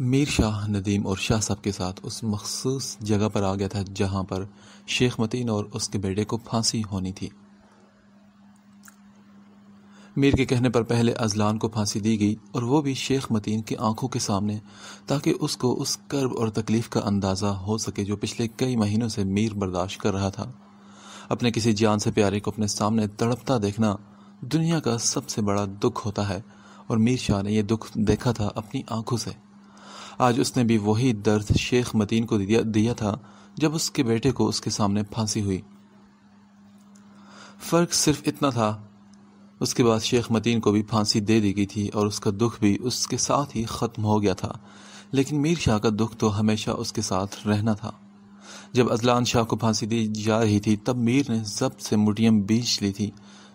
मीर शाह नदीम और शाह साहब के साथ उस मखसूस जगह पर आ गया था जहाँ पर शेख मतीन और उसके बेटे को फांसी होनी थी मीर के कहने पर पहले अजलान को फांसी दी गई और वो भी शेख मतीन की आंखों के सामने ताकि उसको उस कर्ब और तकलीफ़ का अंदाज़ा हो सके जो पिछले कई महीनों से मीर बर्दाश्त कर रहा था अपने किसी जान से प्यारे को अपने सामने तड़पता देखना दुनिया का सबसे बड़ा दुख होता है और मीर शाह ने यह दुख देखा था अपनी आंखों से आज उसने भी वही दर्द शेख मतीन को दिया दिया था जब उसके बेटे को उसके सामने फांसी हुई फ़र्क सिर्फ इतना था उसके बाद शेख मतीन को भी फांसी दे दी गई थी और उसका दुख भी उसके साथ ही ख़त्म हो गया था लेकिन मीर शाह का दुख तो हमेशा उसके साथ रहना था जब अजलान शाह को फांसी दी जा रही थी तब मीर ने जब्त से मुटियम बीच ली थी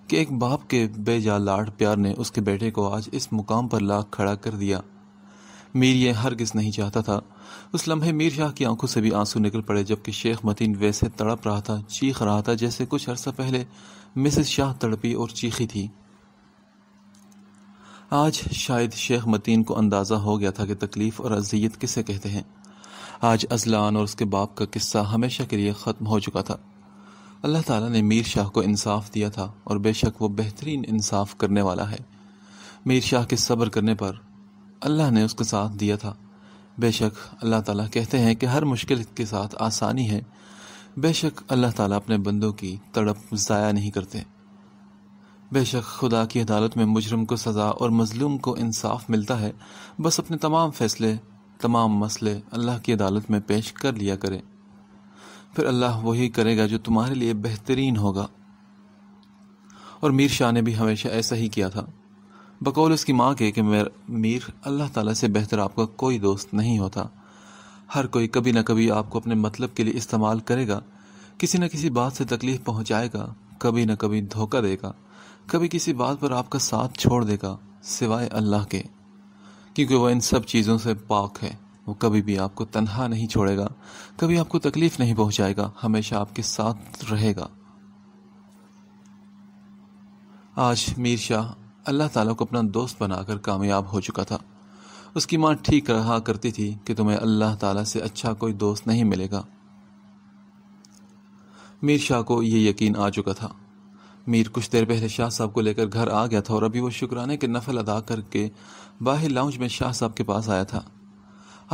कि एक बाप के बेजा लाड प्यार ने उसके बेटे को आज इस मुकाम पर ला खड़ा कर दिया मीर ये हरगिज नहीं चाहता था उस लम्हे मीर शाह की आंखों से भी आंसू निकल पड़े जबकि शेख मतीन वैसे तड़प रहा था चीख रहा था जैसे कुछ अरसा पहले मिसेस शाह तड़पी और चीखी थी आज शायद शेख मतीन को अंदाज़ा हो गया था कि तकलीफ़ और अजियत किसे कहते हैं आज अजलान और उसके बाप का किस्सा हमेशा के लिए ख़त्म हो चुका था अल्लाह ताला ने मीर शाह को इंसाफ दिया था और बेशक वो बेहतरीन इंसाफ करने वाला है मीर शाह के सब्र करने पर अल्लाह ने उसका साथ दिया था बेशक अल्लाह ताला कहते हैं कि हर मुश्किल के साथ आसानी है बेशक अल्लाह ताला अपने बंदों की तड़प ज़ाया नहीं करते बेशक खुदा की अदालत में मुजरम को सज़ा और मजलूम को इंसाफ मिलता है बस अपने तमाम फ़ैसले तमाम मसले अल्लाह की अदालत में पेश कर लिया करें फिर अल्लाह वही करेगा जो तुम्हारे लिए बेहतरीन होगा और मीर शाह ने भी हमेशा ऐसा ही किया था बकौल उसकी माँ के कि मेर मीर अल्लाह ताला से बेहतर आपका कोई दोस्त नहीं होता हर कोई कभी ना कभी आपको अपने मतलब के लिए इस्तेमाल करेगा किसी न किसी बात से तकलीफ पहुंचाएगा कभी न कभी धोखा देगा कभी किसी बात पर आपका साथ छोड़ देगा सिवाय अल्लाह के क्योंकि वह इन सब चीज़ों से पाक है वो कभी भी आपको तनहा नहीं छोड़ेगा कभी आपको तकलीफ नहीं पहुंचाएगा हमेशा आपके साथ रहेगा आज मीर शाह अल्लाह ताला को अपना दोस्त बनाकर कामयाब हो चुका था उसकी माँ ठीक रहा करती थी कि तुम्हें अल्लाह ताला से अच्छा कोई दोस्त नहीं मिलेगा मीर शाह को ये यकीन आ चुका था मीर कुछ देर पहले शाह साहब को लेकर घर आ गया था और अभी वो शुक्राने के नफल अदा करके बाहर लाउंज में शाह साहब के पास आया था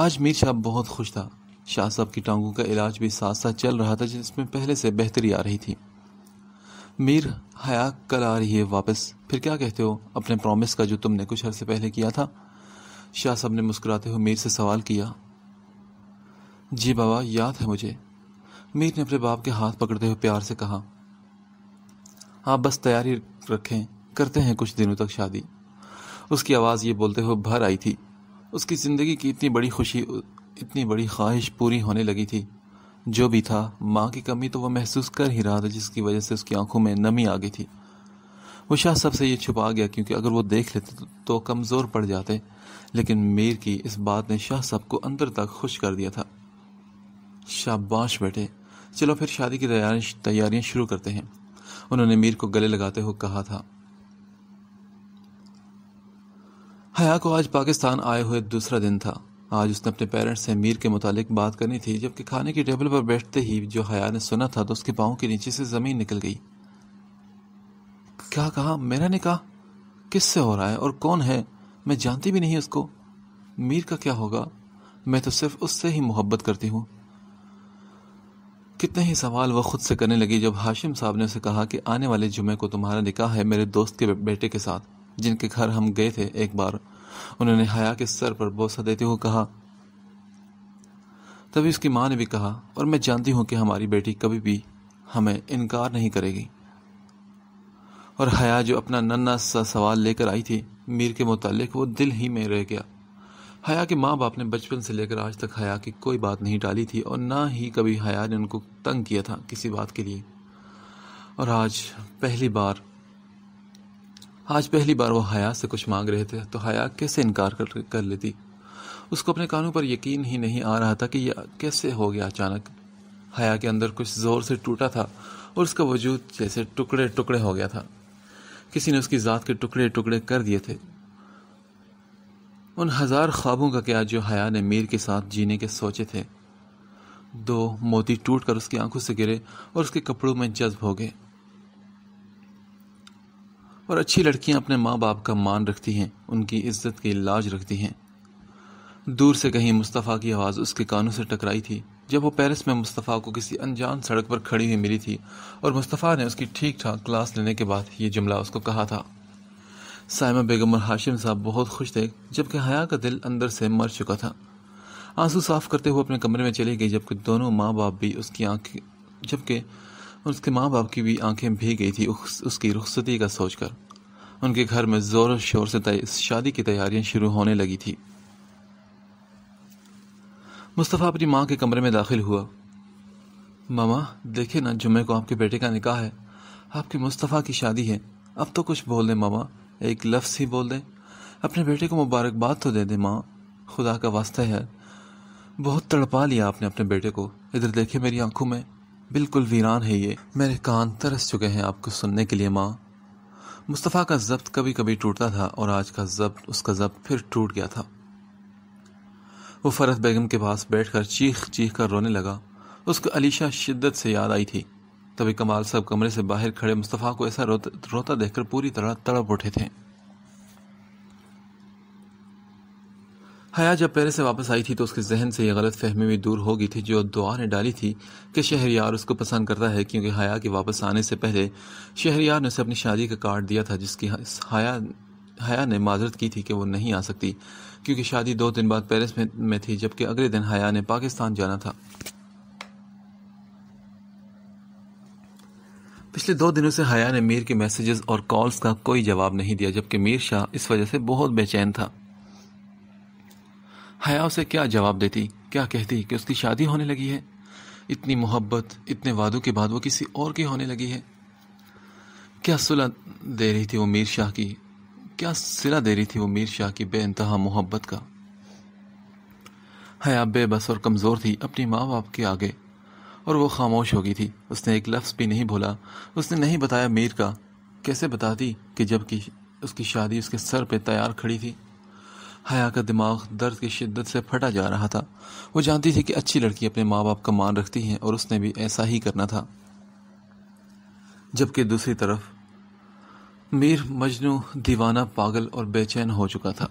आज मीर शाह बहुत खुश था शाह साहब की टांगों का इलाज भी साथ साथ चल रहा था जिसमें पहले से बेहतरी आ रही थी मीर हया कल आ रही है वापस फिर क्या कहते हो अपने प्रॉमिस का जो तुमने कुछ अरसे पहले किया था शाह साहब ने मुस्कुराते हुए मीर से सवाल किया जी बाबा याद है मुझे मीर ने अपने बाप के हाथ पकड़ते हुए प्यार से कहा आप बस तैयारी रखें करते हैं कुछ दिनों तक शादी उसकी आवाज़ ये बोलते हुए भर आई थी उसकी ज़िंदगी की इतनी बड़ी खुशी इतनी बड़ी ख्वाहिश पूरी होने लगी थी जो भी था माँ की कमी तो वह महसूस कर ही रहा था जिसकी वजह से उसकी आंखों में नमी आ गई थी वो शाह साहब से ये छुपा गया क्योंकि अगर वो देख लेते तो, तो कमज़ोर पड़ जाते लेकिन मीर की इस बात ने शाह साहब को अंदर तक खुश कर दिया था शाबाश बैठे चलो फिर शादी की तैयारियां शुरू करते हैं उन्होंने मीर को गले लगाते हुए कहा था हया को आज पाकिस्तान आए हुए दूसरा दिन था आज उसने अपने पेरेंट्स से मीर के मुतालिक बात करनी थी जबकि खाने की टेबल पर बैठते ही जो हया ने सुना था तो उसके पाँव के नीचे से ज़मीन निकल गई क्या कहा मेरा ने कहा किससे हो रहा है और कौन है मैं जानती भी नहीं उसको मीर का क्या होगा मैं तो सिर्फ उससे ही मोहब्बत करती हूँ कितने ही सवाल वह खुद से करने लगी जब हाशिम साहब ने उसे कहा कि आने वाले जुमे को तुम्हारा निकाह है मेरे दोस्त के बेटे के साथ जिनके घर हम गए थे एक बार उन्होंने हया के सर पर बोसा देते हुए कहा तभी उसकी माँ ने भी कहा और मैं जानती हूं कि हमारी बेटी कभी भी हमें इनकार नहीं करेगी और हया जो अपना नन्ना सा सवाल लेकर आई थी मीर के मुतालिक वो दिल ही में रह गया हया के माँ बाप ने बचपन से लेकर आज तक हया की कोई बात नहीं डाली थी और ना ही कभी हया ने उनको तंग किया था किसी बात के लिए और आज पहली बार आज पहली बार वो हया से कुछ मांग रहे थे तो हया कैसे इनकार कर, कर लेती उसको अपने कानों पर यकीन ही नहीं आ रहा था कि यह कैसे हो गया अचानक हया के अंदर कुछ ज़ोर से टूटा था और उसका वजूद जैसे टुकड़े टुकड़े हो गया था किसी ने उसकी ज़ात के टुकड़े टुकड़े कर दिए थे उन हज़ार ख्वाबों का क्या जो हया ने मीर के साथ जीने के सोचे थे दो मोती टूट कर उसकी आंखों से गिरे और उसके कपड़ों में जज्ब हो गए और अच्छी लड़कियां अपने माँ बाप का मान रखती हैं उनकी इज्जत की लाज रखती हैं दूर से कहीं मुस्तफ़ा की आवाज़ उसके कानों से टकराई थी जब वो पेरिस में मुस्तफ़ा को किसी अनजान सड़क पर खड़ी हुई मिली थी और मुस्तफ़ा ने उसकी ठीक ठाक क्लास लेने के बाद ये जुमला उसको कहा था साइमा बेगम और हाशिम साहब बहुत खुश थे जबकि हया का दिल अंदर से मर चुका था आंसू साफ करते हुए अपने कमरे में चली गई जबकि दोनों माँ बाप भी उसकी आंखें जबकि और उसके माँ बाप की भी आंखें भीग गई थी उस, उसकी रुखसती का सोचकर उनके घर में ज़ोर शोर से शादी की तैयारियां शुरू होने लगी थी मुस्तफ़ा अपनी माँ के कमरे में दाखिल हुआ मामा देखे ना जुम्मे को आपके बेटे का निकाह है आपके मुस्तफ़ा की शादी है अब तो कुछ बोल दें मामा एक लफ्ज़ ही बोल दें अपने बेटे को मुबारकबाद तो दे दें माँ खुदा का वास्ता है बहुत तड़पा लिया आपने अपने बेटे को इधर देखे मेरी आंखों में बिल्कुल वीरान है ये मेरे कान तरस चुके हैं आपको सुनने के लिए माँ मुस्तफ़ा का जब्त कभी कभी टूटता था और आज का जब्त उसका जब्त फिर टूट गया था वो फरत बेगम के पास बैठकर चीख चीख कर रोने लगा उसको अलीशा शिद्दत से याद आई थी तभी कमाल साहब कमरे से बाहर खड़े मुस्तफ़ा को ऐसा रोता रोता देखकर पूरी तरह तड़प उठे थे हया जब पेरिस से वापस आई थी तो उसके जहन से यह गलत फहमी भी दूर हो गई थी जो दुआ ने डाली थी कि यार उसको पसंद करता है क्योंकि हया के वापस आने से पहले यार ने उसे अपनी शादी का कार्ड दिया था जिसकी हया हया ने माजरत की थी कि वो नहीं आ सकती क्योंकि शादी दो दिन बाद पेरिस में, में थी जबकि अगले दिन हया ने पाकिस्तान जाना था पिछले दो दिनों से हया ने मीर के मैसेजेस और कॉल्स का कोई जवाब नहीं दिया जबकि मीर शाह इस वजह से बहुत बेचैन था हया उसे क्या जवाब देती क्या कहती कि उसकी शादी होने लगी है इतनी मोहब्बत इतने वादों के बाद वो किसी और की होने लगी है क्या सुलह दे रही थी वो मीर शाह की क्या सिला दे रही थी वो मीर शाह की बेानतहा मोहब्बत का हया बेबस और कमज़ोर थी अपनी माँ बाप के आगे और वो खामोश हो गई थी उसने एक लफ्ज़ भी नहीं भूला उसने नहीं बताया मीर का कैसे बताती कि जबकि उसकी शादी उसके सर पे तैयार खड़ी थी हया का दिमाग दर्द की शिद्दत से फटा जा रहा था वो जानती थी कि अच्छी लड़की अपने माँ बाप का मान रखती है और उसने भी ऐसा ही करना था जबकि दूसरी तरफ मीर मजनू दीवाना पागल और बेचैन हो चुका था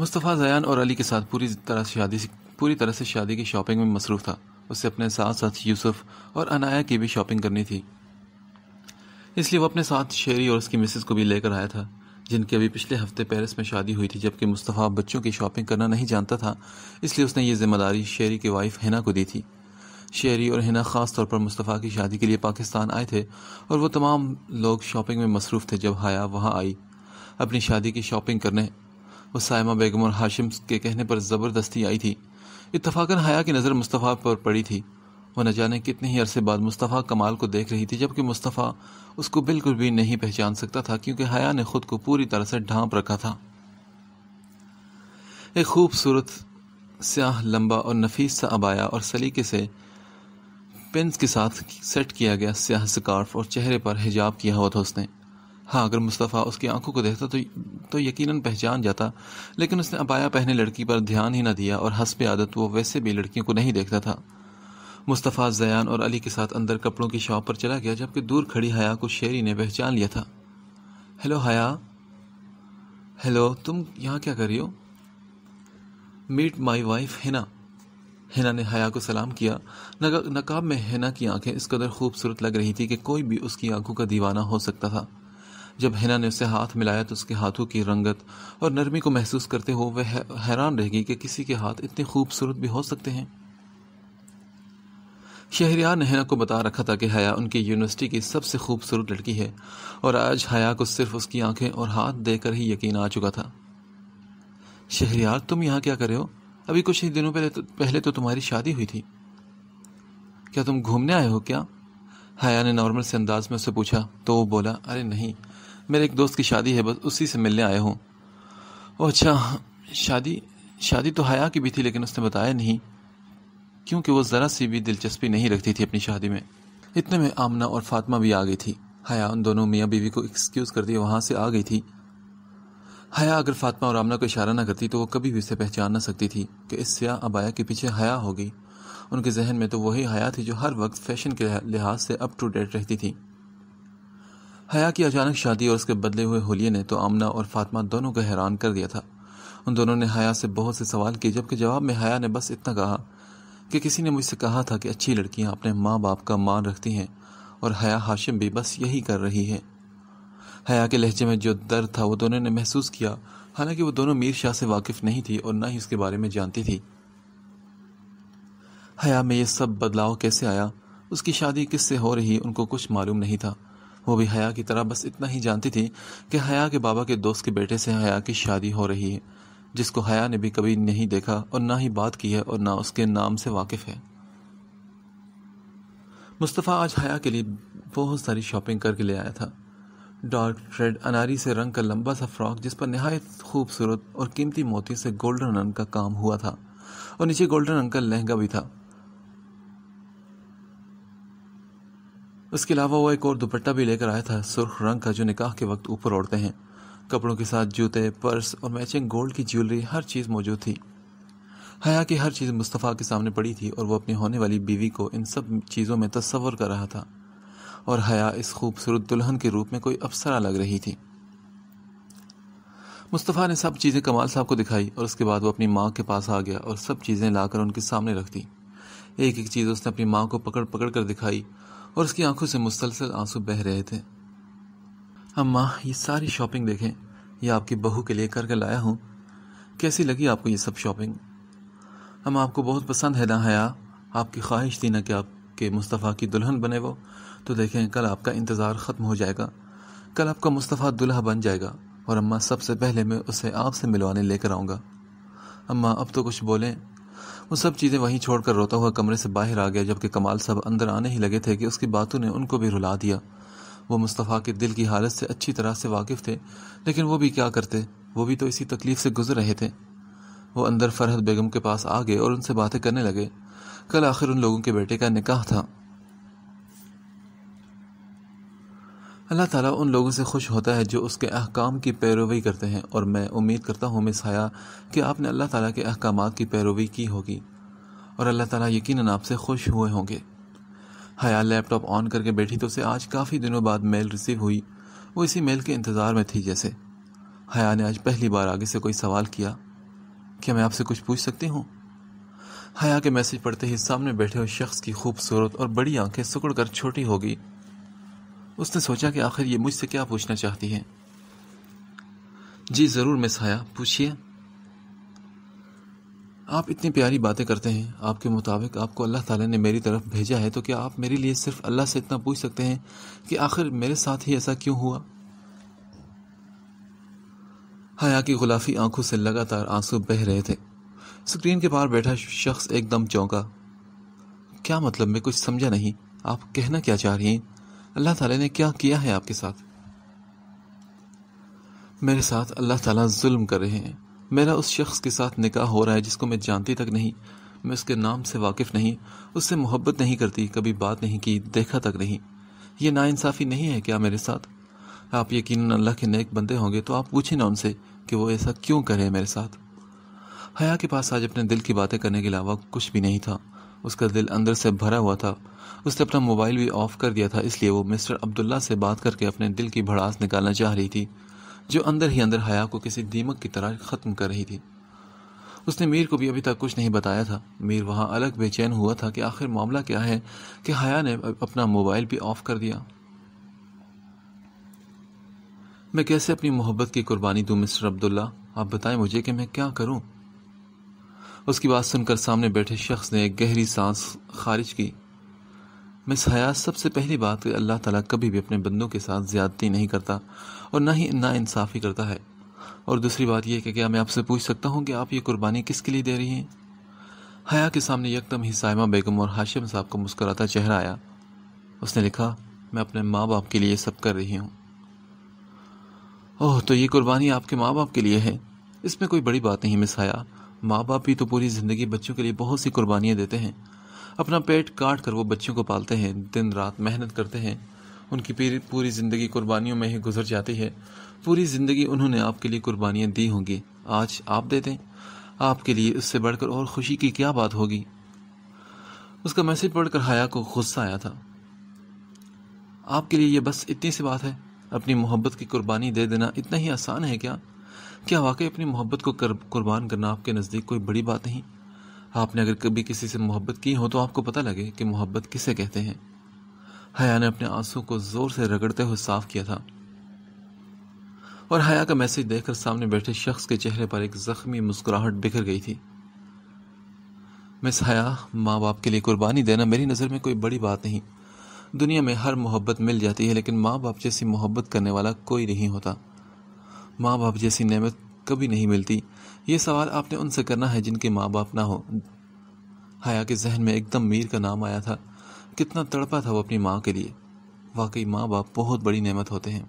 मुस्तफ़ा जयान और अली के साथ पूरी तरह शादी पूरी तरह से शादी की शॉपिंग में मसरूफ़ था उसे अपने साथ साथ यूसुफ और अनाया की भी शॉपिंग करनी थी इसलिए वो अपने साथ शेरी और उसकी मिसेस को भी लेकर आया था जिनके अभी पिछले हफ्ते पेरिस में शादी हुई थी जबकि मुस्तफ़ा बच्चों की शॉपिंग करना नहीं जानता था इसलिए उसने ये जिम्मेदारी शेरी की वाइफ हिना को दी थी शेरी और हिना ख़ास तौर पर मुस्तफ़ा की शादी के लिए पाकिस्तान आए थे और वो तमाम लोग शॉपिंग में मसरूफ़ थे जब हाया वहाँ आई अपनी शादी की शॉपिंग करने वो सायमा बेगम और हाशिम के कहने पर ज़बरदस्ती आई थी इतफाक़न हया की नज़र मुस्तफ़ा पर पड़ी थी वह न जाने कितने ही अरसे बाद मुस्तफ़ा कमाल को देख रही थी जबकि मुस्तफ़ा उसको बिल्कुल भी नहीं पहचान सकता था क्योंकि हया ने खुद को पूरी तरह से ढांप रखा था एक खूबसूरत स्याह लंबा और नफीस सा अबाया और सलीके से पेंस के साथ सेट किया गया स्याह स्कार्फ और चेहरे पर हिजाब किया हुआ था उसने हाँ अगर मुस्तफ़ा उसकी आंखों को देखता तो तो यकीनन पहचान जाता लेकिन उसने अबाया पहने लड़की पर ध्यान ही ना दिया और हंस आदत वो वैसे भी लड़कियों को नहीं देखता था मुस्तफ़ा जयान और अली के साथ अंदर कपड़ों की शॉप पर चला गया जबकि दूर खड़ी हया को शेरी ने पहचान लिया था हेलो हया हेलो तुम यहाँ क्या कर रही हो meet my wife Hina Hina ने हया को सलाम किया नकाब में हिना की आंखें इस कदर खूबसूरत लग रही थी कि कोई भी उसकी आंखों का दीवाना हो सकता था जब हिना ने उसे हाथ मिलाया तो उसके हाथों की रंगत और नरमी को महसूस करते हुए वह हैरान रह गई कि किसी के हाथ इतने खूबसूरत भी हो सकते हैं शहरियार ने हया को बता रखा था कि हया उनकी यूनिवर्सिटी की सबसे खूबसूरत लड़की है और आज हया को सिर्फ उसकी आंखें और हाथ देकर ही यकीन आ चुका था शहरियार तुम यहाँ क्या कर रहे हो अभी कुछ ही दिनों पहले तो, पहले तो तुम्हारी शादी हुई थी क्या तुम घूमने आए हो क्या हया ने नॉर्मल से अंदाज में उससे पूछा तो वो बोला अरे नहीं मेरे एक दोस्त की शादी है बस उसी से मिलने आए हूँ ओह अच्छा शादी शादी तो हया की भी थी लेकिन उसने बताया नहीं क्योंकि वो ज़रा सी भी दिलचस्पी नहीं रखती थी अपनी शादी में इतने में आमना और फातिमा भी आ गई थी हया उन दोनों मियाँ बीवी को एक्सक्यूज़ कर दिए वहाँ से आ गई थी हया अगर फातिमा और आमना को इशारा ना करती तो वो कभी भी उसे पहचान ना सकती थी कि इस स्या अबाया के पीछे हया हो गई उनके जहन में तो वही हया थी जो हर वक्त फैशन के लिहाज से अप टू डेट रहती थी हया की अचानक शादी और उसके बदले हुए होलिये ने तो आमना और फातिमा दोनों को हैरान कर दिया था उन दोनों ने हया से बहुत से सवाल किए जबकि जवाब में हया ने बस इतना कहा कि किसी ने मुझसे कहा था कि अच्छी लड़कियां अपने माँ बाप का मान रखती हैं और हया हाशिम भी बस यही कर रही है हया के लहजे में जो दर्द था वो दोनों ने महसूस किया हालांकि वो दोनों मीर शाह से वाकिफ नहीं थी और ना ही उसके बारे में जानती थी हया में ये सब बदलाव कैसे आया उसकी शादी किससे हो रही उनको कुछ मालूम नहीं था वो भी हया की तरह बस इतना ही जानती थी कि हया के बाबा के दोस्त के बेटे से हया की शादी हो रही है जिसको हया ने भी कभी नहीं देखा और ना ही बात की है और ना उसके नाम से वाकिफ है मुस्तफ़ा आज हया के लिए बहुत सारी शॉपिंग करके ले आया था डार्क रेड अनारी से रंग का लंबा सा फ्रॉक जिस पर नहायत खूबसूरत और कीमती मोती से गोल्डन रंग का काम हुआ था और नीचे गोल्डन रंग का लहंगा भी था उसके अलावा वो एक और दुपट्टा भी लेकर आया था सुर्ख रंग का जो निकाह के वक्त ऊपर ओढ़ते हैं कपड़ों के साथ जूते पर्स और मैचिंग गोल्ड की ज्वेलरी हर चीज़ मौजूद थी हया की हर चीज़ मुस्तफ़ा के सामने पड़ी थी और वो अपनी होने वाली बीवी को इन सब चीज़ों में तस्वर कर रहा था और हया इस खूबसूरत दुल्हन के रूप में कोई अप्सरा लग रही थी मुस्तफ़ा ने सब चीज़ें कमाल साहब को दिखाई और उसके बाद वो अपनी माँ के पास आ गया और सब चीज़ें लाकर उनके सामने रख दी एक एक चीज़ उसने अपनी माँ को पकड़ पकड़ कर दिखाई और उसकी आंखों से मुसलसल आंसू बह रहे थे अम्मा ये सारी शॉपिंग देखें ये आपकी बहू के लिए करके लाया हूँ कैसी लगी आपको ये सब शॉपिंग हम आपको बहुत पसंद है ना हया आपकी ख्वाहिश थी ना कि आपके मुस्तफ़ा की दुल्हन बने वो तो देखें कल आपका इंतज़ार ख़त्म हो जाएगा कल आपका मुस्तफ़ा दुल्हा बन जाएगा और अम्मा सबसे पहले मैं उसे आपसे मिलवाने लेकर आऊँगा अम्मा अब तो कुछ बोलें वो सब चीज़ें वहीं छोड़कर रोता हुआ कमरे से बाहर आ गया जबकि कमाल साहब अंदर आने ही लगे थे कि उसकी बातों ने उनको भी रुला दिया वो मुस्तफ़ा के दिल की हालत से अच्छी तरह से वाकिफ़ थे लेकिन वो भी क्या करते वो भी तो इसी तकलीफ़ से गुजर रहे थे वो अंदर फरहत बेगम के पास आ गए और उनसे बातें करने लगे कल आखिर उन लोगों के बेटे का निकाह था अल्लाह ताला उन लोगों से खुश होता है जो उसके अहकाम की पैरवी करते हैं और मैं उम्मीद करता हूँ मिस हया कि आपने अल्लाह ताला के अहकाम की पैरवी की होगी और अल्लाह ताला यकीनन आपसे खुश हुए होंगे हया लैपटॉप ऑन करके बैठी तो उसे आज काफ़ी दिनों बाद मेल रिसीव हुई वो इसी मेल के इंतज़ार में थी जैसे हया ने आज पहली बार आगे से कोई सवाल किया क्या मैं आपसे कुछ पूछ सकती हूँ हया के मैसेज पढ़ते ही सामने बैठे हुए शख्स की खूबसूरत और बड़ी आंखें सुकड़ कर छोटी हो गई उसने सोचा कि आखिर ये मुझसे क्या पूछना चाहती है जी ज़रूर मिस हया पूछिए आप इतनी प्यारी बातें करते हैं आपके मुताबिक आपको अल्लाह ताला ने मेरी तरफ भेजा है तो क्या आप मेरे लिए सिर्फ अल्लाह से इतना पूछ सकते हैं कि आखिर मेरे साथ ही ऐसा क्यों हुआ हया की गुलाफी आंखों से लगातार आंसू बह रहे थे स्क्रीन के बाहर बैठा शख्स एकदम चौंका क्या मतलब मैं कुछ समझा नहीं आप कहना क्या चाह रही हैं अल्लाह ताला ने क्या किया है आपके साथ मेरे साथ अल्लाह ताला जुल्म कर रहे हैं मेरा उस शख्स के साथ निकाह हो रहा है जिसको मैं जानती तक नहीं मैं उसके नाम से वाकिफ़ नहीं उससे मोहब्बत नहीं करती कभी बात नहीं की देखा तक नहीं ये नाइंसाफ़ी नहीं है क्या मेरे साथ आप यकीन अल्लाह के नेक बंदे होंगे तो आप पूछें ना उनसे कि वो ऐसा क्यों करे मेरे साथ हया के पास आज अपने दिल की बातें करने के अलावा कुछ भी नहीं था उसका दिल अंदर से भरा हुआ था उसने अपना मोबाइल भी ऑफ कर दिया था इसलिए वो मिस्टर अब्दुल्ला से बात करके अपने दिल की भड़ास निकालना चाह रही थी जो अंदर ही अंदर हया को किसी दीमक की तरह ख़त्म कर रही थी उसने मीर को भी अभी तक कुछ नहीं बताया था मीर वहाँ अलग बेचैन हुआ था कि आखिर मामला क्या है कि हया ने अपना मोबाइल भी ऑफ कर दिया मैं कैसे अपनी मोहब्बत की कुर्बानी दूँ मिस्टर अब्दुल्ला आप बताएं मुझे कि मैं क्या करूं? उसकी बात सुनकर सामने बैठे शख्स ने एक गहरी सांस खारिज की मिस हया सबसे पहली बात अल्लाह ताला कभी भी अपने बंदों के साथ ज्यादती नहीं करता और ना ही नाइंसाफ़ी करता है और दूसरी बात यह कि क्या मैं आपसे पूछ सकता हूँ कि आप ये कुर्बानी किसके लिए दे रही हैं हया के सामने यकदम ही साइमा बेगम और हाशिम साहब का मुस्कराता चेहरा आया उसने लिखा मैं अपने माँ बाप के लिए सब कर रही हूँ ओह तो ये कुर्बानी आपके माँ बाप के लिए है इसमें कोई बड़ी बात नहीं मिस हया माँ बाप भी तो पूरी ज़िंदगी बच्चों के लिए बहुत सी कुर्बानियाँ देते हैं अपना पेट काट कर वो बच्चों को पालते हैं दिन रात मेहनत करते हैं उनकी पूरी ज़िंदगी कुर्बानियों में ही गुजर जाती है पूरी ज़िंदगी उन्होंने आपके लिए कुर्बानियाँ दी होंगी आज आप दे दें आपके लिए उससे बढ़कर और खुशी की क्या बात होगी उसका मैसेज पढ़कर हया को गुस्सा आया था आपके लिए ये बस इतनी सी बात है अपनी मोहब्बत की कुर्बानी दे देना इतना ही आसान है क्या क्या वाकई अपनी मोहब्बत को कुर्बान करना आपके नज़दीक कोई बड़ी बात नहीं आपने अगर कभी किसी से मोहब्बत की हो तो आपको पता लगे कि मोहब्बत किसे कहते हैं हया ने अपने आंसू को जोर से रगड़ते हुए साफ किया था और हया का मैसेज देखकर सामने बैठे शख्स के चेहरे पर एक जख्मी मुस्कुराहट बिखर गई थी मिस हया माँ बाप के लिए कुर्बानी देना मेरी नज़र में कोई बड़ी बात नहीं दुनिया में हर मोहब्बत मिल जाती है लेकिन माँ बाप जैसी मोहब्बत करने वाला कोई नहीं होता माँ बाप जैसी नेमत कभी नहीं मिलती ये सवाल आपने उनसे करना है जिनके माँ बाप ना हो हया के जहन में एकदम मीर का नाम आया था कितना तड़पा था वो अपनी माँ के लिए वाकई माँ बाप बहुत बड़ी नेमत होते हैं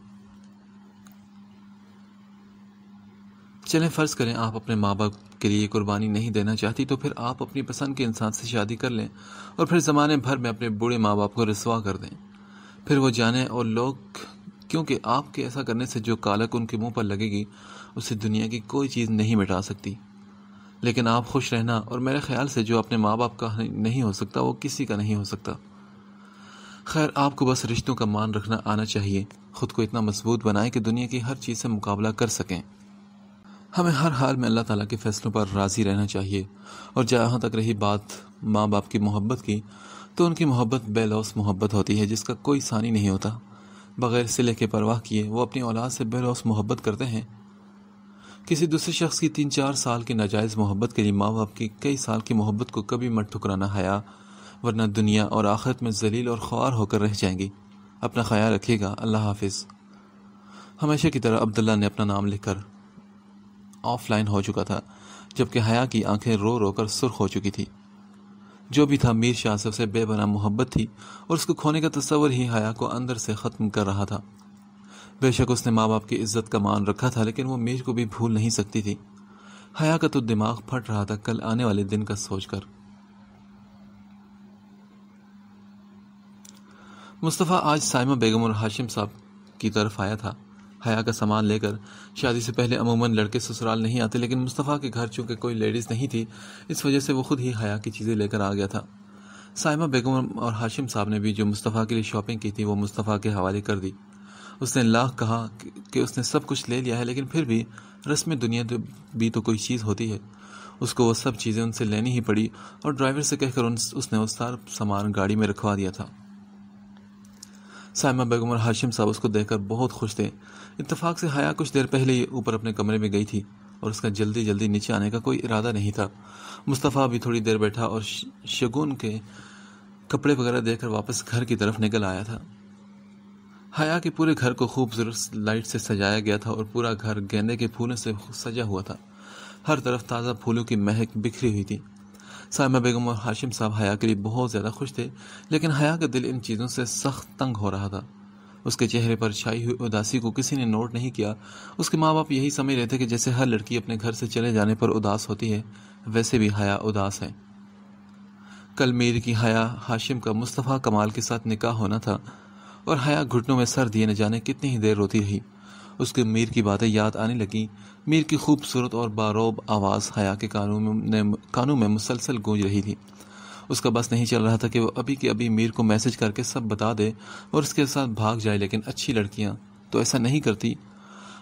चलें फ़र्ज़ करें आप अपने माँ बाप के लिए कुर्बानी नहीं देना चाहती तो फिर आप अपनी पसंद के इंसान से शादी कर लें और फिर ज़माने भर में अपने बूढ़े माँ बाप को रसवा कर दें फिर वो जाने और लोग क्योंकि आपके ऐसा करने से जो कालक उनके मुंह पर लगेगी उसे दुनिया की कोई चीज़ नहीं मिटा सकती लेकिन आप खुश रहना और मेरे ख्याल से जो अपने माँ बाप का नहीं हो सकता वो किसी का नहीं हो सकता खैर आपको बस रिश्तों का मान रखना आना चाहिए खुद को इतना मजबूत बनाएं कि दुनिया की हर चीज़ से मुकाबला कर सकें हमें हर हाल में अल्लाह ताला के फैसलों पर राज़ी रहना चाहिए और जहाँ तक रही बात माँ बाप की मोहब्बत की तो उनकी मोहब्बत बेलौस मोहब्बत होती है जिसका कोई सानी नहीं होता बग़ैर सिले के परवाह किए वो अपनी औलाद से बेलौस मोहब्बत करते हैं किसी दूसरे शख्स की तीन चार साल की नाजायज़ मोहब्बत के लिए माँ बाप की कई साल की मोहब्बत को कभी मत ठुकराना हया वरना दुनिया और आखिरत में जलील और ख्वार होकर रह जाएंगी अपना ख्याल रखिएगा अल्लाह हाफिज़ हमेशा की तरह अब्दुल्ला ने अपना नाम लिखकर ऑफलाइन हो चुका था जबकि हया की आंखें रो रो कर सुर्ख हो चुकी थी जो भी था मीर शाह सबसे बेबना मोहब्बत थी और उसको खोने का तस्वर ही हया को अंदर से ख़त्म कर रहा था बेशक उसने माँ बाप की इज्जत का मान रखा था लेकिन वो मीर को भी भूल नहीं सकती थी हया का तो दिमाग फट रहा था कल आने वाले दिन का सोचकर मुस्तफ़ा आज साइमा बेगम और हाशिम साहब की तरफ आया था हया का सामान लेकर शादी से पहले अमूमन लड़के ससुराल नहीं आते लेकिन मुस्तफ़ा के घर चूँकि कोई लेडीज़ नहीं थी इस वजह से वो खुद ही हया की चीज़ें लेकर आ गया था साइमा बेगम और हाशिम साहब ने भी जो मुस्तफ़ा के लिए शॉपिंग की थी वो मुस्तफ़ा के हवाले कर दी उसने लाख कहा कि उसने सब कुछ ले लिया है लेकिन फिर भी रस्म दुनिया भी तो कोई चीज़ होती है उसको वो सब चीज़ें उनसे लेनी ही पड़ी और ड्राइवर से कहकर उसने उस सारा सामान गाड़ी में रखवा दिया था सायमा बेगम और हाशिम साहब उसको देखकर बहुत खुश थे इतफाक से हया कुछ देर पहले ही ऊपर अपने कमरे में गई थी और उसका जल्दी जल्दी नीचे आने का कोई इरादा नहीं था मुस्तफ़ा भी थोड़ी देर बैठा और शगुन के कपड़े वगैरह देखकर वापस घर की तरफ निकल आया था हया के पूरे घर को खूबसूरत लाइट से सजाया गया था और पूरा घर गेंदे के फूलों से सजा हुआ था हर तरफ ताज़ा फूलों की महक बिखरी हुई थी सायमा बेगम और हाशिम साहब हया के लिए बहुत ज़्यादा खुश थे लेकिन हया का दिल इन चीज़ों से सख्त तंग हो रहा था उसके चेहरे पर छाई हुई उदासी को किसी ने नोट नहीं किया उसके माँ बाप यही समझ रहे थे कि जैसे हर लड़की अपने घर से चले जाने पर उदास होती है वैसे भी हया उदास है कल मीर की हया हाशिम का मुस्तफ़ा कमाल के साथ निकाह होना था और हया घुटनों में सर दिए न जाने कितनी ही देर रोती रही उसके मीर की बातें याद आने लगीं मीर की खूबसूरत और बारोब आवाज़ हया के कानों में कानों में मुसलसल गूंज रही थी उसका बस नहीं चल रहा था कि वो अभी के अभी मीर को मैसेज करके सब बता दे और उसके साथ भाग जाए लेकिन अच्छी लड़कियाँ तो ऐसा नहीं करती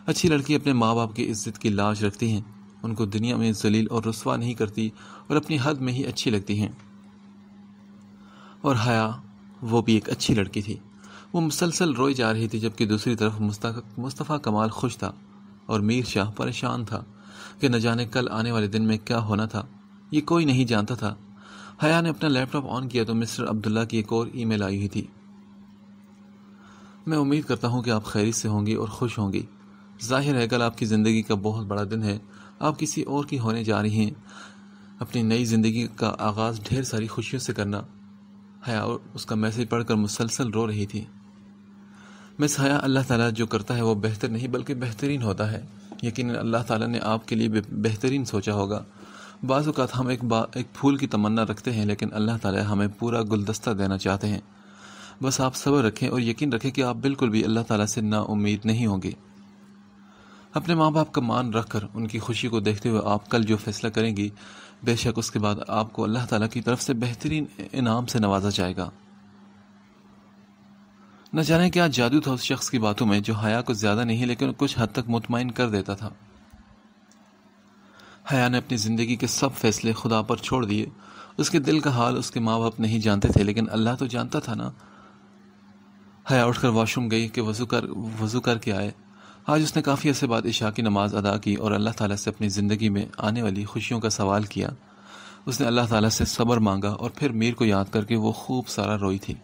अच्छी लड़की अपने माँ बाप की इज्जत की लाश रखती हैं उनको दुनिया में जलील और रसवा नहीं करती और अपनी हद में ही अच्छी लगती हैं और हया वो भी एक अच्छी लड़की थी वो मुसलसल रोई जा रही थी जबकि दूसरी तरफ मुस्तफ़ा कमाल खुश था और मीर शाह परेशान था कि न जाने कल आने वाले दिन में क्या होना था ये कोई नहीं जानता था हया ने अपना लैपटॉप ऑन किया तो मिस्टर अब्दुल्ला की एक और ईमेल आई हुई थी मैं उम्मीद करता हूँ कि आप खैरियत से होंगी और खुश होंगी जाहिर है कल आपकी ज़िंदगी का बहुत बड़ा दिन है आप किसी और की होने जा रही हैं अपनी नई ज़िंदगी का आगाज़ ढेर सारी खुशियों से करना हया और उसका मैसेज पढ़कर मुसलसल रो रही थी मिसहाया अल्लाह ताला जो करता है वो बेहतर नहीं बल्कि बेहतरीन होता है यकीन अल्लाह ताला ने आपके लिए बेहतरीन सोचा होगा बाज़त हम एक बा एक फूल की तमन्ना रखते हैं लेकिन अल्लाह ताला हमें पूरा गुलदस्ता देना चाहते हैं बस आप सब्र रखें और यकीन रखें कि आप बिल्कुल भी अल्लाह ताला से ना उम्मीद नहीं होंगे अपने माँ बाप का मान रख कर उनकी खुशी को देखते हुए आप कल जो फैसला करेंगी बेशक उसके बाद आपको अल्लाह ताला की तरफ से बेहतरीन इनाम से नवाजा जाएगा न जाने क्या जादू था उस शख्स की बातों में जो हया को ज़्यादा नहीं लेकिन कुछ हद तक मुतमिन कर देता था हया ने अपनी ज़िंदगी के सब फैसले खुदा पर छोड़ दिए उसके दिल का हाल उसके माँ बाप नहीं जानते थे लेकिन अल्लाह तो जानता था ना हया उठकर वॉशरूम गई कि वजू कर वजू करके आए आज उसने काफ़ी अरसे बाद इशा की नमाज़ अदा की और अल्लाह ताला से अपनी ज़िंदगी में आने वाली खुशियों का सवाल किया उसने अल्लाह ताला से सब्र मांगा और फिर मीर को याद करके वो खूब सारा रोई थी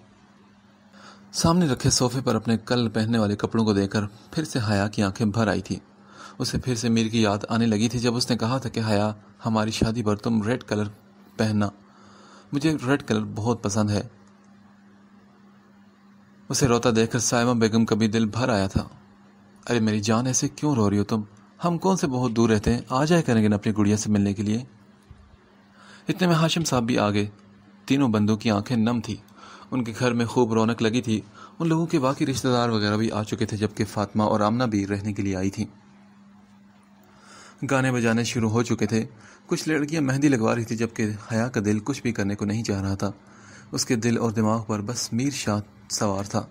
सामने रखे सोफे पर अपने कल पहनने वाले कपड़ों को देखकर फिर से हया की आंखें भर आई थी उसे फिर से मीर की याद आने लगी थी जब उसने कहा था कि हया हमारी शादी पर तुम रेड कलर पहनना मुझे रेड कलर बहुत पसंद है उसे रोता देखकर सायमा बेगम का भी दिल भर आया था अरे मेरी जान ऐसे क्यों रो रही हो तुम हम कौन से बहुत दूर रहते हैं आ जाए करेंगे ना अपनी गुड़िया से मिलने के लिए इतने में हाशिम साहब भी आ गए तीनों बंदों की आंखें नम थी उनके घर में खूब रौनक लगी थी उन लोगों के बाकी रिश्तेदार वगैरह भी आ चुके थे जबकि फातिमा और आमना भी रहने के लिए आई थी गाने बजाने शुरू हो चुके थे कुछ लड़कियां मेहंदी लगवा रही थी जबकि हया का दिल कुछ भी करने को नहीं चाह रहा था उसके दिल और दिमाग पर बस मीर शाह सवार था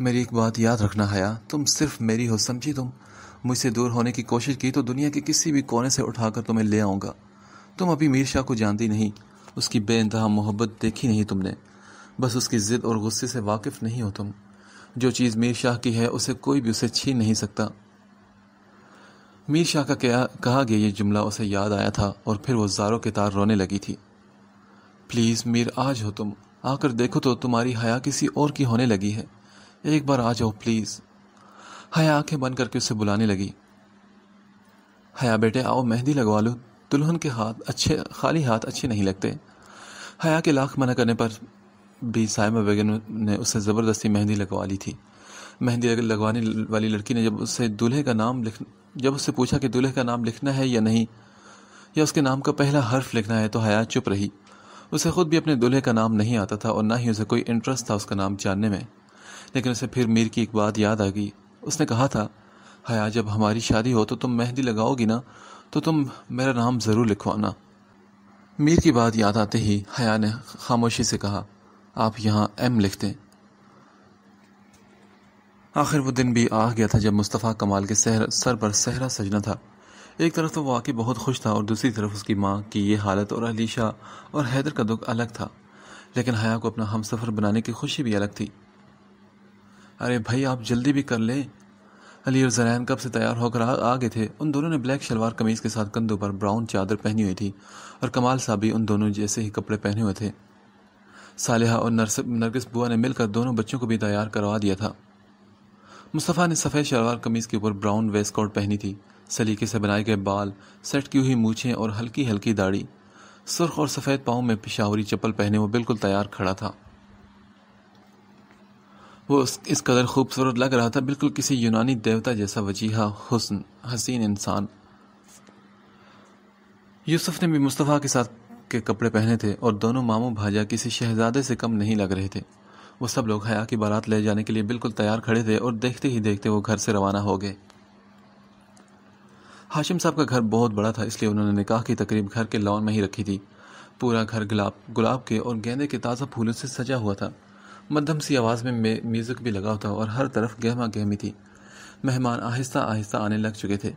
मेरी एक बात याद रखना हया तुम सिर्फ मेरी हो समझी तुम मुझसे दूर होने की कोशिश की तो दुनिया के किसी भी कोने से उठाकर तुम्हें ले आऊँगा तुम अभी मीर शाह को जानती नहीं उसकी बेानतहा मोहब्बत देखी नहीं तुमने बस उसकी ज़िद और गुस्से से वाकिफ़ नहीं हो तुम जो चीज़ मीर शाह की है उसे कोई भी उसे छीन नहीं सकता मीर शाह का क्या कहा गया ये जुमला उसे याद आया था और फिर वो जारों के तार रोने लगी थी प्लीज़ मीर आज हो तुम आकर देखो तो तुम्हारी हया किसी और की होने लगी है एक बार आ जाओ प्लीज़ हया आंखें बंद करके उसे बुलाने लगी हया बेटे आओ मेहंदी लगवा लो दुल्हन के हाथ अच्छे खाली हाथ अच्छे नहीं लगते हया के लाख मना करने पर भी साइमा बेगन ने उससे ज़बरदस्ती मेहंदी लगवा ली थी मेहंदी लगवाने वाली लड़की ने जब उससे दूल्हे का नाम लिख जब उससे पूछा कि दूल्हे का नाम लिखना है या नहीं या उसके नाम का पहला हर्फ लिखना है तो हया चुप रही उसे खुद भी अपने दूल्हे का नाम नहीं आता था और ना ही उसे कोई इंटरेस्ट था उसका नाम जानने में लेकिन उसे फिर मीर की एक बात याद आ गई उसने कहा था हया जब हमारी शादी हो तो तुम मेहंदी लगाओगी ना तो तुम मेरा नाम ज़रूर लिखवाना मीर की बात याद आते ही हया ने खामोशी से कहा आप यहाँ एम लिख दें आखिर वो दिन भी आ गया था जब मुस्तफ़ा कमाल के सहर सर पर सहरा सजना था एक तरफ तो वो वाकई बहुत खुश था और दूसरी तरफ उसकी माँ की ये हालत और अलीशा और हैदर का दुख अलग था लेकिन हया को अपना हम सफ़र बनाने की खुशी भी अलग थी अरे भाई आप जल्दी भी कर लें अली और जरैन कब से तैयार होकर आ गए थे उन दोनों ने ब्लैक शलवार कमीज़ के साथ कंधों पर ब्राउन चादर पहनी हुई थी और कमाल साहब भी उन दोनों जैसे ही कपड़े पहने हुए थे सालिहा और नरस नरगिस बुआ ने मिलकर दोनों बच्चों को भी तैयार करवा दिया था मुस्तफ़ा ने सफ़ेद शलवार कमीज़ के ऊपर ब्राउन वेस्ट कोट पहनी थी सलीके से बनाए गए बाल सेट की हुई मूछें और हल्की हल्की दाढ़ी सुर्ख और सफ़ेद पाँव में पिशावरी चप्पल पहने वो बिल्कुल तैयार खड़ा था वो उस इस कदर खूबसूरत लग रहा था बिल्कुल किसी यूनानी देवता जैसा वजीहा हुसन हसीन इंसान यूसुफ ने भी मुस्तफ़ा के साथ के कपड़े पहने थे और दोनों मामू भाजा किसी शहजादे से कम नहीं लग रहे थे वो सब लोग हया की बारात ले जाने के लिए बिल्कुल तैयार खड़े थे और देखते ही देखते वो घर से रवाना हो गए हाशिम साहब का घर बहुत बड़ा था इसलिए उन्होंने निकाह की तकरीब घर के लॉन में ही रखी थी पूरा घर गुलाब गुलाब के और गेंदे के ताज़ा फूलों से सजा हुआ था मध्यम सी आवाज़ में म्यूज़िक भी लगा था और हर तरफ गहमा गहमी थी मेहमान आहिस्ता आहिस्ता आने लग चुके थे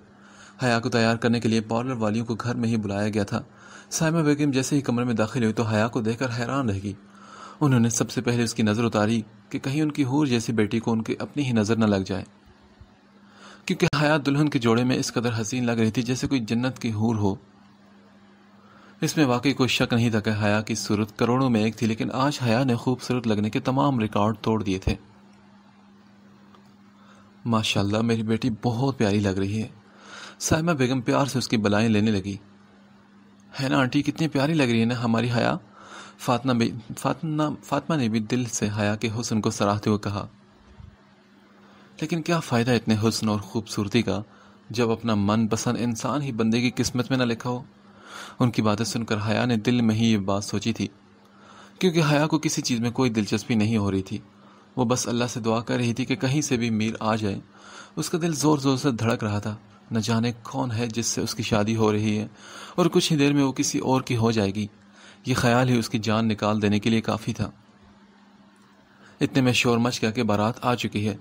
हया को तैयार करने के लिए पार्लर वालियों को घर में ही बुलाया गया था साइमा बेगम जैसे ही कमरे में दाखिल हुई तो हया को देखकर हैरान रह गई उन्होंने सबसे पहले उसकी नज़र उतारी कि कहीं उनकी हूर जैसी बेटी को उनकी अपनी ही नज़र न लग जाए क्योंकि हया दुल्हन के जोड़े में इस कदर हसीन लग रही थी जैसे कोई जन्नत की हूर हो इसमें वाकई कोई शक नहीं था कि हया की सूरत करोड़ों में एक थी लेकिन आज हया ने खूबसूरत लगने के तमाम रिकॉर्ड तोड़ दिए थे माशाल्लाह मेरी बेटी बहुत प्यारी लग रही है साइमा बेगम प्यार से उसकी बलाएं लेने लगी है ना आंटी कितनी प्यारी लग रही है ना हमारी हया फातना भी फातना फातमा ने भी दिल से हया के हुसन को सराहते हुए कहा लेकिन क्या फ़ायदा इतने हुसन और खूबसूरती का जब अपना मनपसंद इंसान ही बंदे की किस्मत में ना लिखा हो उनकी बातें सुनकर हया ने दिल में ही ये बात सोची थी क्योंकि हया को किसी चीज़ में कोई दिलचस्पी नहीं हो रही थी वो बस अल्लाह से दुआ कर रही थी कि कहीं से भी मीर आ जाए उसका दिल ज़ोर ज़ोर से धड़क रहा था न जाने कौन है जिससे उसकी शादी हो रही है और कुछ ही देर में वो किसी और की हो जाएगी ये ख्याल ही उसकी जान निकाल देने के लिए काफ़ी था इतने में शोर मच गया कि बारात आ चुकी है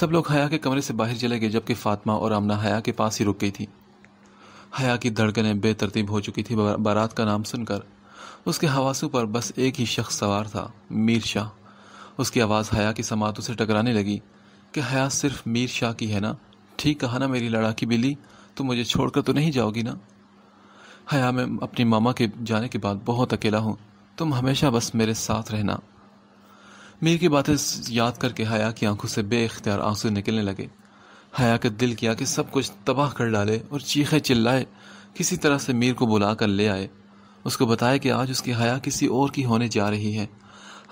सब लोग हया के कमरे से बाहर चले गए जबकि फातिमा और आमना हया के पास ही रुक गई थी हया की धड़कनें बेतरतीब हो चुकी थी बारात का नाम सुनकर उसके हवासों पर बस एक ही शख्स सवार था मीर शाह उसकी आवाज़ हया की समातों से टकराने लगी कि हया सिर्फ मीर शाह की है ना ठीक कहा ना मेरी लड़ाकी बिल्ली तुम मुझे छोड़कर तो नहीं जाओगी ना हया मैं अपनी मामा के जाने के बाद बहुत अकेला हूँ तुम हमेशा बस मेरे साथ रहना मीर की बातें याद करके हया की आंखों से बेख्तियार आंसू निकलने लगे हया का दिल किया कि सब कुछ तबाह कर डाले और चीखे चिल्लाए किसी तरह से मीर को बुला कर ले आए उसको बताया कि आज उसकी हया किसी और की होने जा रही है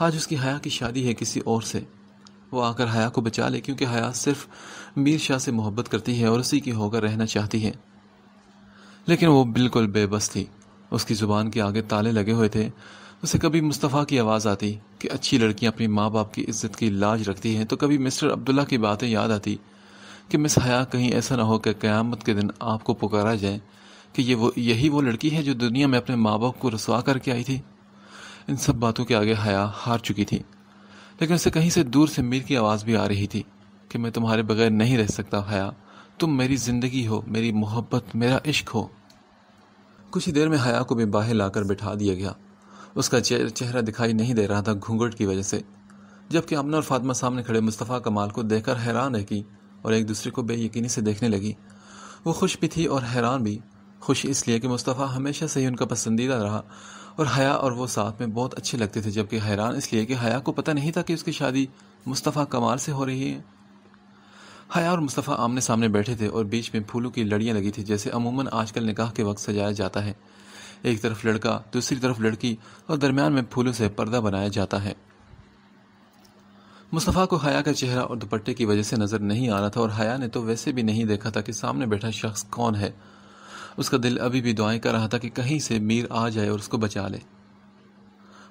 आज उसकी हया की शादी है किसी और से वो आकर हया को बचा ले क्योंकि हया सिर्फ मीर शाह से मोहब्बत करती है और उसी की होकर रहना चाहती है लेकिन वो बिल्कुल बेबस थी उसकी ज़ुबान के आगे ताले लगे हुए थे उसे कभी मुस्तफ़ा की आवाज़ आती कि अच्छी लड़कियां अपनी माँ बाप की इज्जत की लाज रखती हैं तो कभी मिस्टर अब्दुल्ला की बातें याद आती कि मिस हया कहीं ऐसा ना हो कि क़्यामत के दिन आपको पुकारा जाए कि ये वो यही वो लड़की है जो दुनिया में अपने माँ बाप को रसवा करके आई थी इन सब बातों के आगे हया हार चुकी थी लेकिन उसे कहीं से दूर से मीर की आवाज़ भी आ रही थी कि मैं तुम्हारे बगैर नहीं रह सकता हया तुम मेरी ज़िंदगी हो मेरी मोहब्बत मेरा इश्क हो कुछ ही देर में हया को भी बाहर लाकर बिठा दिया गया उसका चेहरा दिखाई नहीं दे रहा था घूंघट की वजह से जबकि अमना और फातिमा सामने खड़े मुस्तफ़ा कमाल को देखकर हैरान है कि और एक दूसरे को बेयकीनी से देखने लगी वो खुश भी थी और हैरान भी खुश इसलिए कि मुस्तफ़ा हमेशा से ही उनका पसंदीदा रहा और हया और वो साथ में बहुत अच्छे लगते थे जबकि हैरान इसलिए कि हया को पता नहीं था कि उसकी शादी मुस्तफ़ा कमाल से हो रही है हया और मुस्तफ़ा आमने सामने बैठे थे और बीच में फूलों की लड़ियाँ लगी थी जैसे अमूमन आजकल निकाह के वक्त सजाया जाता है एक तरफ लड़का दूसरी तरफ लड़की और दरमियान में फूलों से पर्दा बनाया जाता है मुस्तफ़ा को हया का चेहरा और दुपट्टे की वजह से नज़र नहीं आ रहा था और हया ने तो वैसे भी नहीं देखा था कि सामने बैठा शख्स कौन है उसका दिल अभी भी दुआएं कर रहा था कि कहीं से मीर आ जाए और उसको बचा ले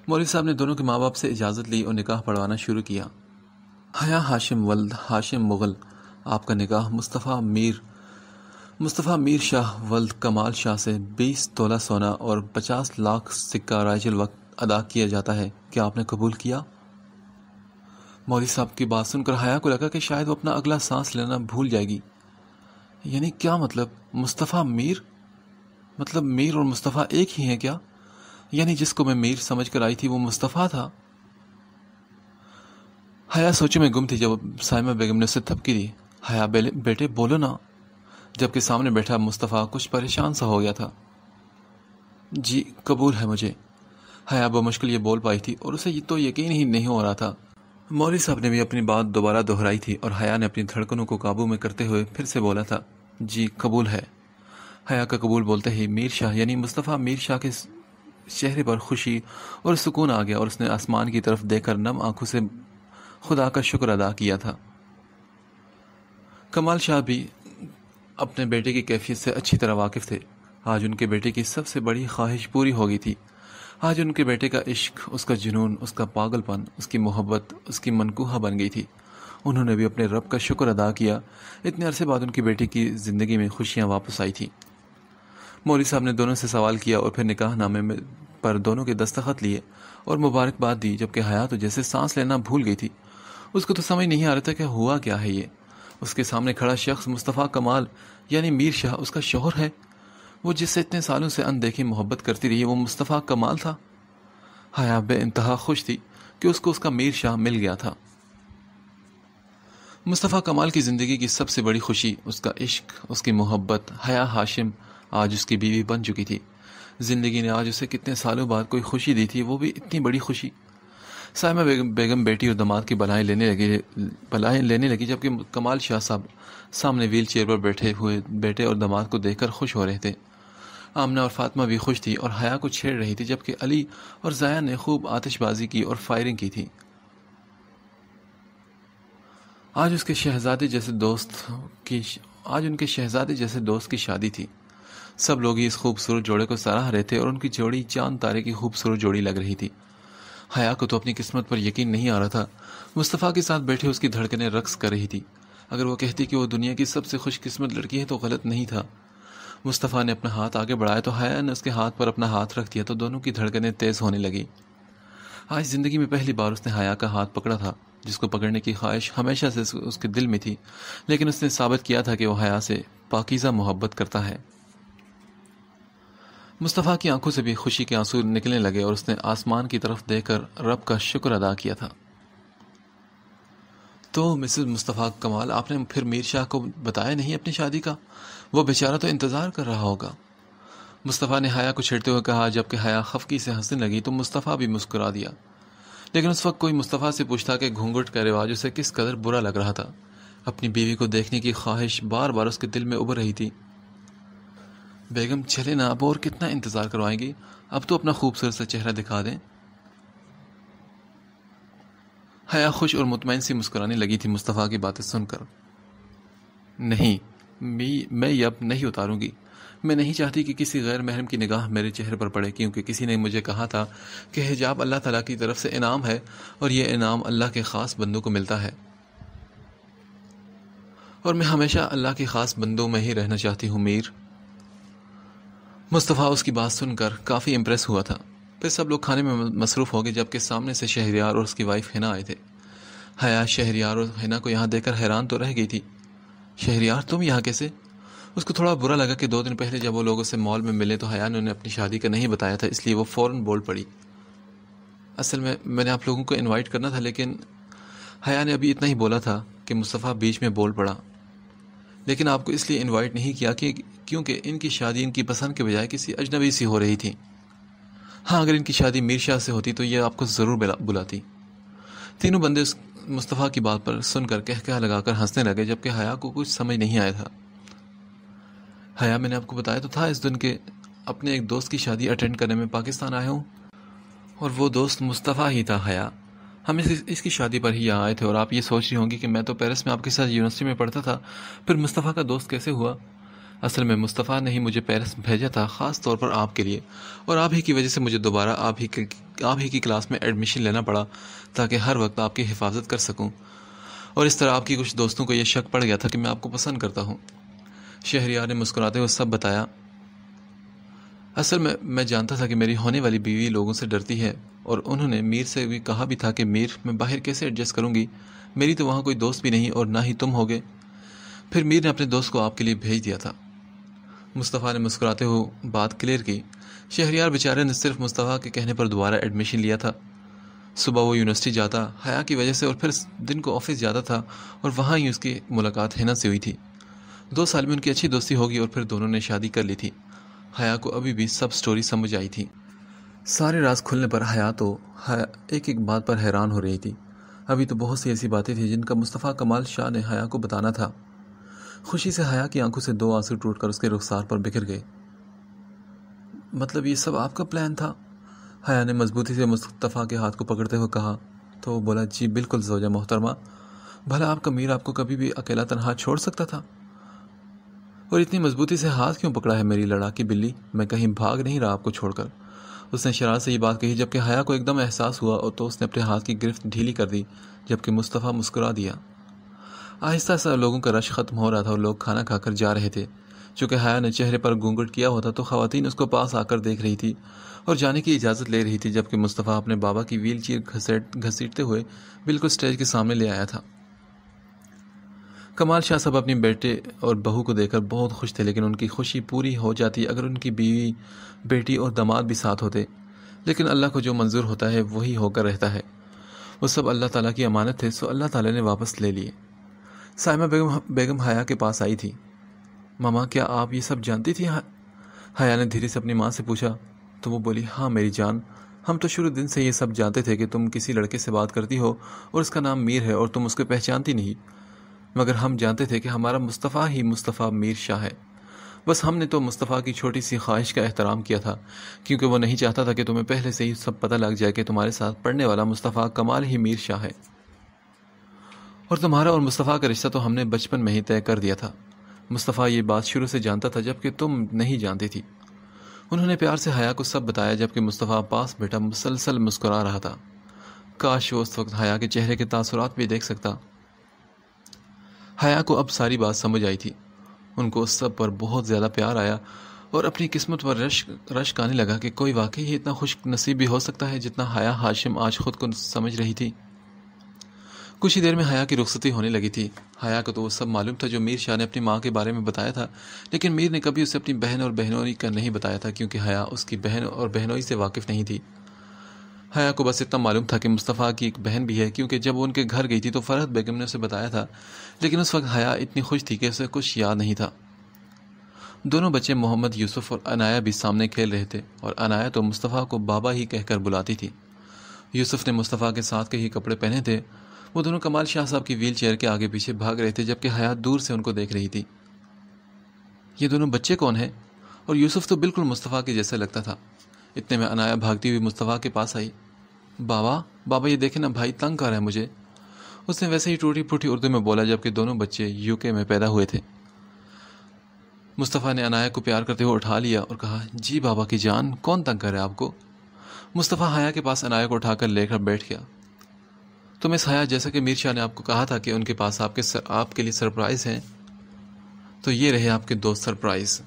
मौलवी साहब ने दोनों के माँ बाप से इजाज़त ली और निकाह पढ़वाना शुरू किया हया हाशिम वल्द हाशिम मुग़ल आपका निकाह मुस्तफ़ा मीर मुस्तफ़ा मीर शाह वल्द कमाल शाह से 20 तोला सोना और 50 लाख सिक्का राइजल वक्त अदा किया जाता है क्या आपने कबूल किया मौरी साहब की बात सुनकर हया को लगा कि शायद वो अपना अगला सांस लेना भूल जाएगी यानी क्या मतलब मुस्तफ़ा मीर मतलब मीर और मुस्तफ़ा एक ही हैं क्या यानी जिसको मैं मीर समझ कर आई थी वो मुस्तफ़ा था हया सोचे में गुम थी जब साइमा बेगम ने उसे थपकी दी हया बेटे बोलो ना जबकि सामने बैठा मुस्तफ़ा कुछ परेशान सा हो गया था जी कबूल है मुझे हया बमुश्किल ये बोल पाई थी और उसे ये तो यकीन ही नहीं हो रहा था मौली साहब ने भी अपनी बात दोबारा दोहराई थी और हया ने अपनी धड़कनों को काबू में करते हुए फिर से बोला था जी कबूल है हया का कबूल बोलते ही मीर शाह यानी मुस्तफ़ा मीर शाह के चेहरे पर खुशी और सुकून आ गया और उसने आसमान की तरफ देखकर नम आंखों से खुदा का शुक्र अदा किया था कमाल शाह भी अपने बेटे की कैफियत से अच्छी तरह वाकिफ थे आज उनके बेटे की सबसे बड़ी ख्वाहिश पूरी हो गई थी आज उनके बेटे का इश्क उसका जुनून उसका पागलपन उसकी मोहब्बत उसकी मनकूहा बन गई थी उन्होंने भी अपने रब का शुक्र अदा किया इतने अरसे बाद उनकी बेटी की ज़िंदगी में खुशियाँ वापस आई थी मौली साहब ने दोनों से सवाल किया और फिर निकाह नामे में पर दोनों के दस्तखत लिए और मुबारकबाद दी जबकि हयात तो जैसे सांस लेना भूल गई थी उसको तो समझ नहीं आ रहा था कि हुआ क्या है ये उसके सामने खड़ा शख्स मुस्तफ़ा कमाल यानी मीर शाह उसका शोहर है वो जिससे इतने सालों से अनदेखी मोहब्बत करती रही वो मुस्तफ़ा कमाल था हया बे इंतहा खुश थी कि उसको उसका मीर शाह मिल गया था मुस्तफ़ा कमाल की ज़िंदगी की सबसे बड़ी खुशी उसका इश्क उसकी मोहब्बत हया हाशिम आज उसकी बीवी बन चुकी थी ज़िंदगी ने आज उसे कितने सालों बाद कोई खुशी दी थी वो भी इतनी बड़ी खुशी सायमा बेगम बेगम बेटी और दामाद की बलाएँ लेने लगी बलाएँ लेने लगी जबकि कमाल शाह साहब सामने व्हील चेयर पर बैठे हुए बेटे और दामाद को देखकर खुश हो रहे थे आमना और फातिमा भी खुश थी और हया को छेड़ रही थी जबकि अली और जया ने खूब आतिशबाजी की और फायरिंग की थी आज उसके शहजादे जैसे दोस्त की आज उनके शहजादे जैसे दोस्त की शादी थी सब लोग ही इस खूबसूरत जोड़े को सराह रहे थे और उनकी जोड़ी चांद तारे की खूबसूरत जोड़ी लग रही थी हया को तो अपनी किस्मत पर यकीन नहीं आ रहा था मुस्तफ़ा के साथ बैठे उसकी धड़कनें रक्स कर रही थी अगर वो कहती कि वो दुनिया की सबसे खुशकस्मत लड़की है तो गलत नहीं था मुस्तफ़ा ने अपना हाथ आगे बढ़ाया तो हया ने उसके हाथ पर अपना हाथ रख दिया तो दोनों की धड़कनें तेज़ होने लगी आज ज़िंदगी में पहली बार उसने हया का हाथ पकड़ा था जिसको पकड़ने की ख्वाहिश हमेशा से उसके दिल में थी लेकिन उसने साबित किया था कि वह हया से पाकिज़ा मोहब्बत करता है मुस्तफ़ा की आंखों से भी खुशी के आंसू निकलने लगे और उसने आसमान की तरफ देखकर रब का शुक्र अदा किया था तो मिसेस मुस्तफ़ा कमाल आपने फिर मीर शाह को बताया नहीं अपनी शादी का वो बेचारा तो इंतज़ार कर रहा होगा मुस्तफ़ा ने हया को छेड़ते हुए कहा जबकि हया खफकी से हंसने लगी तो मुस्तफ़ा भी मुस्कुरा दिया लेकिन उस वक्त कोई मुस्तफ़ा से पूछता कि घूंघट का रिवाज उसे किस कदर बुरा लग रहा था अपनी बीवी को देखने की ख्वाहिश बार बार उसके दिल में उभर रही थी बेगम चले ना अब और कितना इंतज़ार करवाएंगी अब तो अपना खूबसूरत सा चेहरा दिखा दें हया खुश और मुतमिन सी मुस्कुराने लगी थी मुस्तफ़ा की बातें सुनकर नहीं मी मैं अब नहीं उतारूंगी मैं नहीं चाहती कि किसी गैर महरम की निगाह मेरे चेहरे पर पड़े क्योंकि किसी ने मुझे कहा था कि हिजाब अल्लाह तला की तरफ से इनाम है और यह इनाम अल्लाह के ख़ास बंदों को मिलता है और मैं हमेशा अल्लाह के ख़ास बंदों में ही रहना चाहती हूँ मीर मुस्तफ़ा उसकी बात सुनकर काफ़ी इम्प्रेस हुआ था फिर सब लोग खाने में मसरूफ़ हो गए जबकि सामने से शहरियार और उसकी वाइफ हिना आए थे हया शहरियार और हिना को यहाँ देखकर हैरान तो रह गई थी शहरियार तुम यहाँ कैसे उसको थोड़ा बुरा लगा कि दो दिन पहले जब वो लोगों से मॉल में मिले तो हया ने उन्हें अपनी शादी का नहीं बताया था इसलिए वो फ़ौर बोल पड़ी असल में मैंने आप लोगों को इन्वाइट करना था लेकिन हया ने अभी इतना ही बोला था कि मुस्तफ़ा बीच में बोल पड़ा लेकिन आपको इसलिए इन्वाइट नहीं किया कि क्योंकि इनकी शादी इनकी पसंद के बजाय किसी अजनबी सी हो रही थी हाँ अगर इनकी शादी मीर शाह से होती तो यह आपको ज़रूर बुलाती तीनों बंदे उस मुस्तफ़ा की बात पर सुनकर कह कह कर हंसने लगे जबकि हया को कुछ समझ नहीं आया था हया मैंने आपको बताया तो था इस दिन के अपने एक दोस्त की शादी अटेंड करने में पाकिस्तान आया हूँ और वो दोस्त मुस्तफ़ा ही था हया हम इस इसकी शादी पर ही यहाँ आए थे और आप ये सोच रही होंगी कि मैं तो पेरिस में आपके साथ यूनिवर्सिटी में पढ़ता था फिर मुस्तफ़ा का दोस्त कैसे हुआ असल में मुस्तफ़ा ने ही मुझे पेरिस भेजा था ख़ास तौर पर आपके लिए और आप ही की वजह से मुझे दोबारा आप ही आप ही की क्लास में एडमिशन लेना पड़ा ताकि हर वक्त आपकी हिफाजत कर सकूँ और इस तरह आपकी कुछ दोस्तों को यह शक पड़ गया था कि मैं आपको पसंद करता हूँ शहरियार ने मुस्कुराते हुए सब बताया असल में मैं जानता था कि मेरी होने वाली बीवी लोगों से डरती है और उन्होंने मीर से भी कहा भी था कि मीर मैं बाहर कैसे एडजस्ट करूँगी मेरी तो वहाँ कोई दोस्त भी नहीं और ना ही तुम होगे फिर मीर ने अपने दोस्त को आपके लिए भेज दिया था मुस्तफ़ा ने मुस्कुराते हुए बात क्लियर की शहरियार बेचारे ने सिर्फ मुस्तफ़ा के कहने पर दोबारा एडमिशन लिया था सुबह वो यूनिवर्सिटी जाता हया की वजह से और फिर दिन को ऑफिस जाता था और वहाँ ही उसकी मुलाकात हैना से हुई थी दो साल में उनकी अच्छी दोस्ती होगी और फिर दोनों ने शादी कर ली थी हया को अभी भी सब स्टोरी समझ आई थी सारे राज खुलने पर हया तो हया एक एक बात पर हैरान हो रही थी अभी तो बहुत सी ऐसी बातें थी जिनका मुस्तफ़ा कमाल शाह ने हया को बताना था खुशी से हया की आंखों से दो आंसू टूटकर उसके रुखसार पर बिखर गए मतलब ये सब आपका प्लान था हया ने मजबूती से मुस्तफ़ा के हाथ को पकड़ते हुए कहा तो वो बोला जी बिल्कुल जोजा मोहतरमा भला आपका मीर आपको कभी भी अकेला तनहा छोड़ सकता था और इतनी मजबूती से हाथ क्यों पकड़ा है मेरी लड़ाकी बिल्ली मैं कहीं भाग नहीं रहा आपको छोड़कर उसने शरार से ये बात कही जबकि हया को एकदम एहसास हुआ और तो उसने अपने हाथ की गिरफ्त ढीली कर दी जबकि मुस्तफ़ा मुस्कुरा दिया आहिस्ता आहिस्ता लोगों का रश ख़त्म हो रहा था और लोग खाना खाकर जा रहे थे चूँकि हया ने चेहरे पर घूंघट किया होता तो खातन उसको पास आकर देख रही थी और जाने की इजाज़त ले रही थी जबकि मुस्तफ़ा अपने बाबा की व्हील चेयर घसीट घसीटते हुए बिल्कुल स्टेज के सामने ले आया था कमाल शाह साहब अपने बेटे और बहू को देखकर बहुत खुश थे लेकिन उनकी खुशी पूरी हो जाती अगर उनकी बीवी बेटी और दामाद भी साथ होते लेकिन अल्लाह को जो मंजूर होता है वही होकर रहता है वो सब अल्लाह ताला की अमानत थे सो अल्लाह ताला ने वापस ले लिए साइमा बेगम बेगम हया के पास आई थी मामा क्या आप ये सब जानती थी हया ने धीरे से अपनी माँ से पूछा तो वो बोली हाँ मेरी जान हम तो शुरू दिन से ये सब जानते थे कि तुम किसी लड़के से बात करती हो और उसका नाम मीर है और तुम उसको पहचानती नहीं मगर हम जानते थे कि हमारा मुस्तफ़ा ही मुस्तफ़ा मीर शाह है बस हमने तो मुस्तफ़ा की छोटी सी ख्वाहिश का एहतराम किया था क्योंकि वो नहीं चाहता था कि तुम्हें पहले से ही सब पता लग जाए कि तुम्हारे साथ पढ़ने वाला मुस्तफ़ा कमाल ही मीर शाह है और तुम्हारा और मुस्तफ़ा का रिश्ता तो हमने बचपन में ही तय कर दिया था मुस्तफ़ा ये बात शुरू से जानता था जबकि तुम नहीं जानती थी उन्होंने प्यार से हया को सब बताया जबकि मुस्तफ़ा पास बेटा मुसलसल मुस्कुरा रहा था काश वो उस वक्त हया के चेहरे के तासरात भी देख सकता हया को अब सारी बात समझ आई थी उनको उस सब पर बहुत ज़्यादा प्यार आया और अपनी किस्मत पर रश रश आने लगा कि कोई वाकई ही इतना खुश नसीब भी हो सकता है जितना हया हाशिम आज खुद को समझ रही थी कुछ ही देर में हया की रुखसती होने लगी थी हया को तो वो सब मालूम था जो मीर शाह ने अपनी माँ के बारे में बताया था लेकिन मीर ने कभी उसे अपनी बहन और बहनोई का नहीं बताया था क्योंकि हया उसकी बहन और बहनोई से वाकिफ़ नहीं थी हया को बस इतना मालूम था कि मुस्तफ़ा की एक बहन भी है क्योंकि जब वो उनके घर गई थी तो फरहत बेगम ने उसे बताया था लेकिन उस वक्त हया इतनी खुश थी कि उसे कुछ याद नहीं था दोनों बच्चे मोहम्मद यूसुफ और अनाया भी सामने खेल रहे थे और अनाया तो मुस्तफ़ा को बाबा ही कहकर बुलाती थी यूसुफ ने मुस्तफ़ा के साथ के ही कपड़े पहने थे वो दोनों कमाल शाह साहब की व्हील चेयर के आगे पीछे भाग रहे थे जबकि हयात दूर से उनको देख रही थी ये दोनों बच्चे कौन हैं और यूसुफ तो बिल्कुल मुस्तफ़ा के जैसा लगता था इतने में अनाया भागती हुई मुस्तफ़ा के पास आई बाबा बाबा ये देखे ना भाई तंग कर रहा है मुझे उसने वैसे ही टूटी फूटी उर्दू में बोला जबकि दोनों बच्चे यूके में पैदा हुए थे मुस्तफ़ा ने अनाया को प्यार करते हुए उठा लिया और कहा जी बाबा की जान कौन तंग करे आपको मुस्तफ़ा हया के पास अनाया को उठाकर लेकर बैठ गया तो मिस हया जैसा कि मीर शाह ने आपको कहा था कि उनके पास आपके सर, आपके लिए सरप्राइज़ हैं तो ये रहे आपके दो सरप्राइज़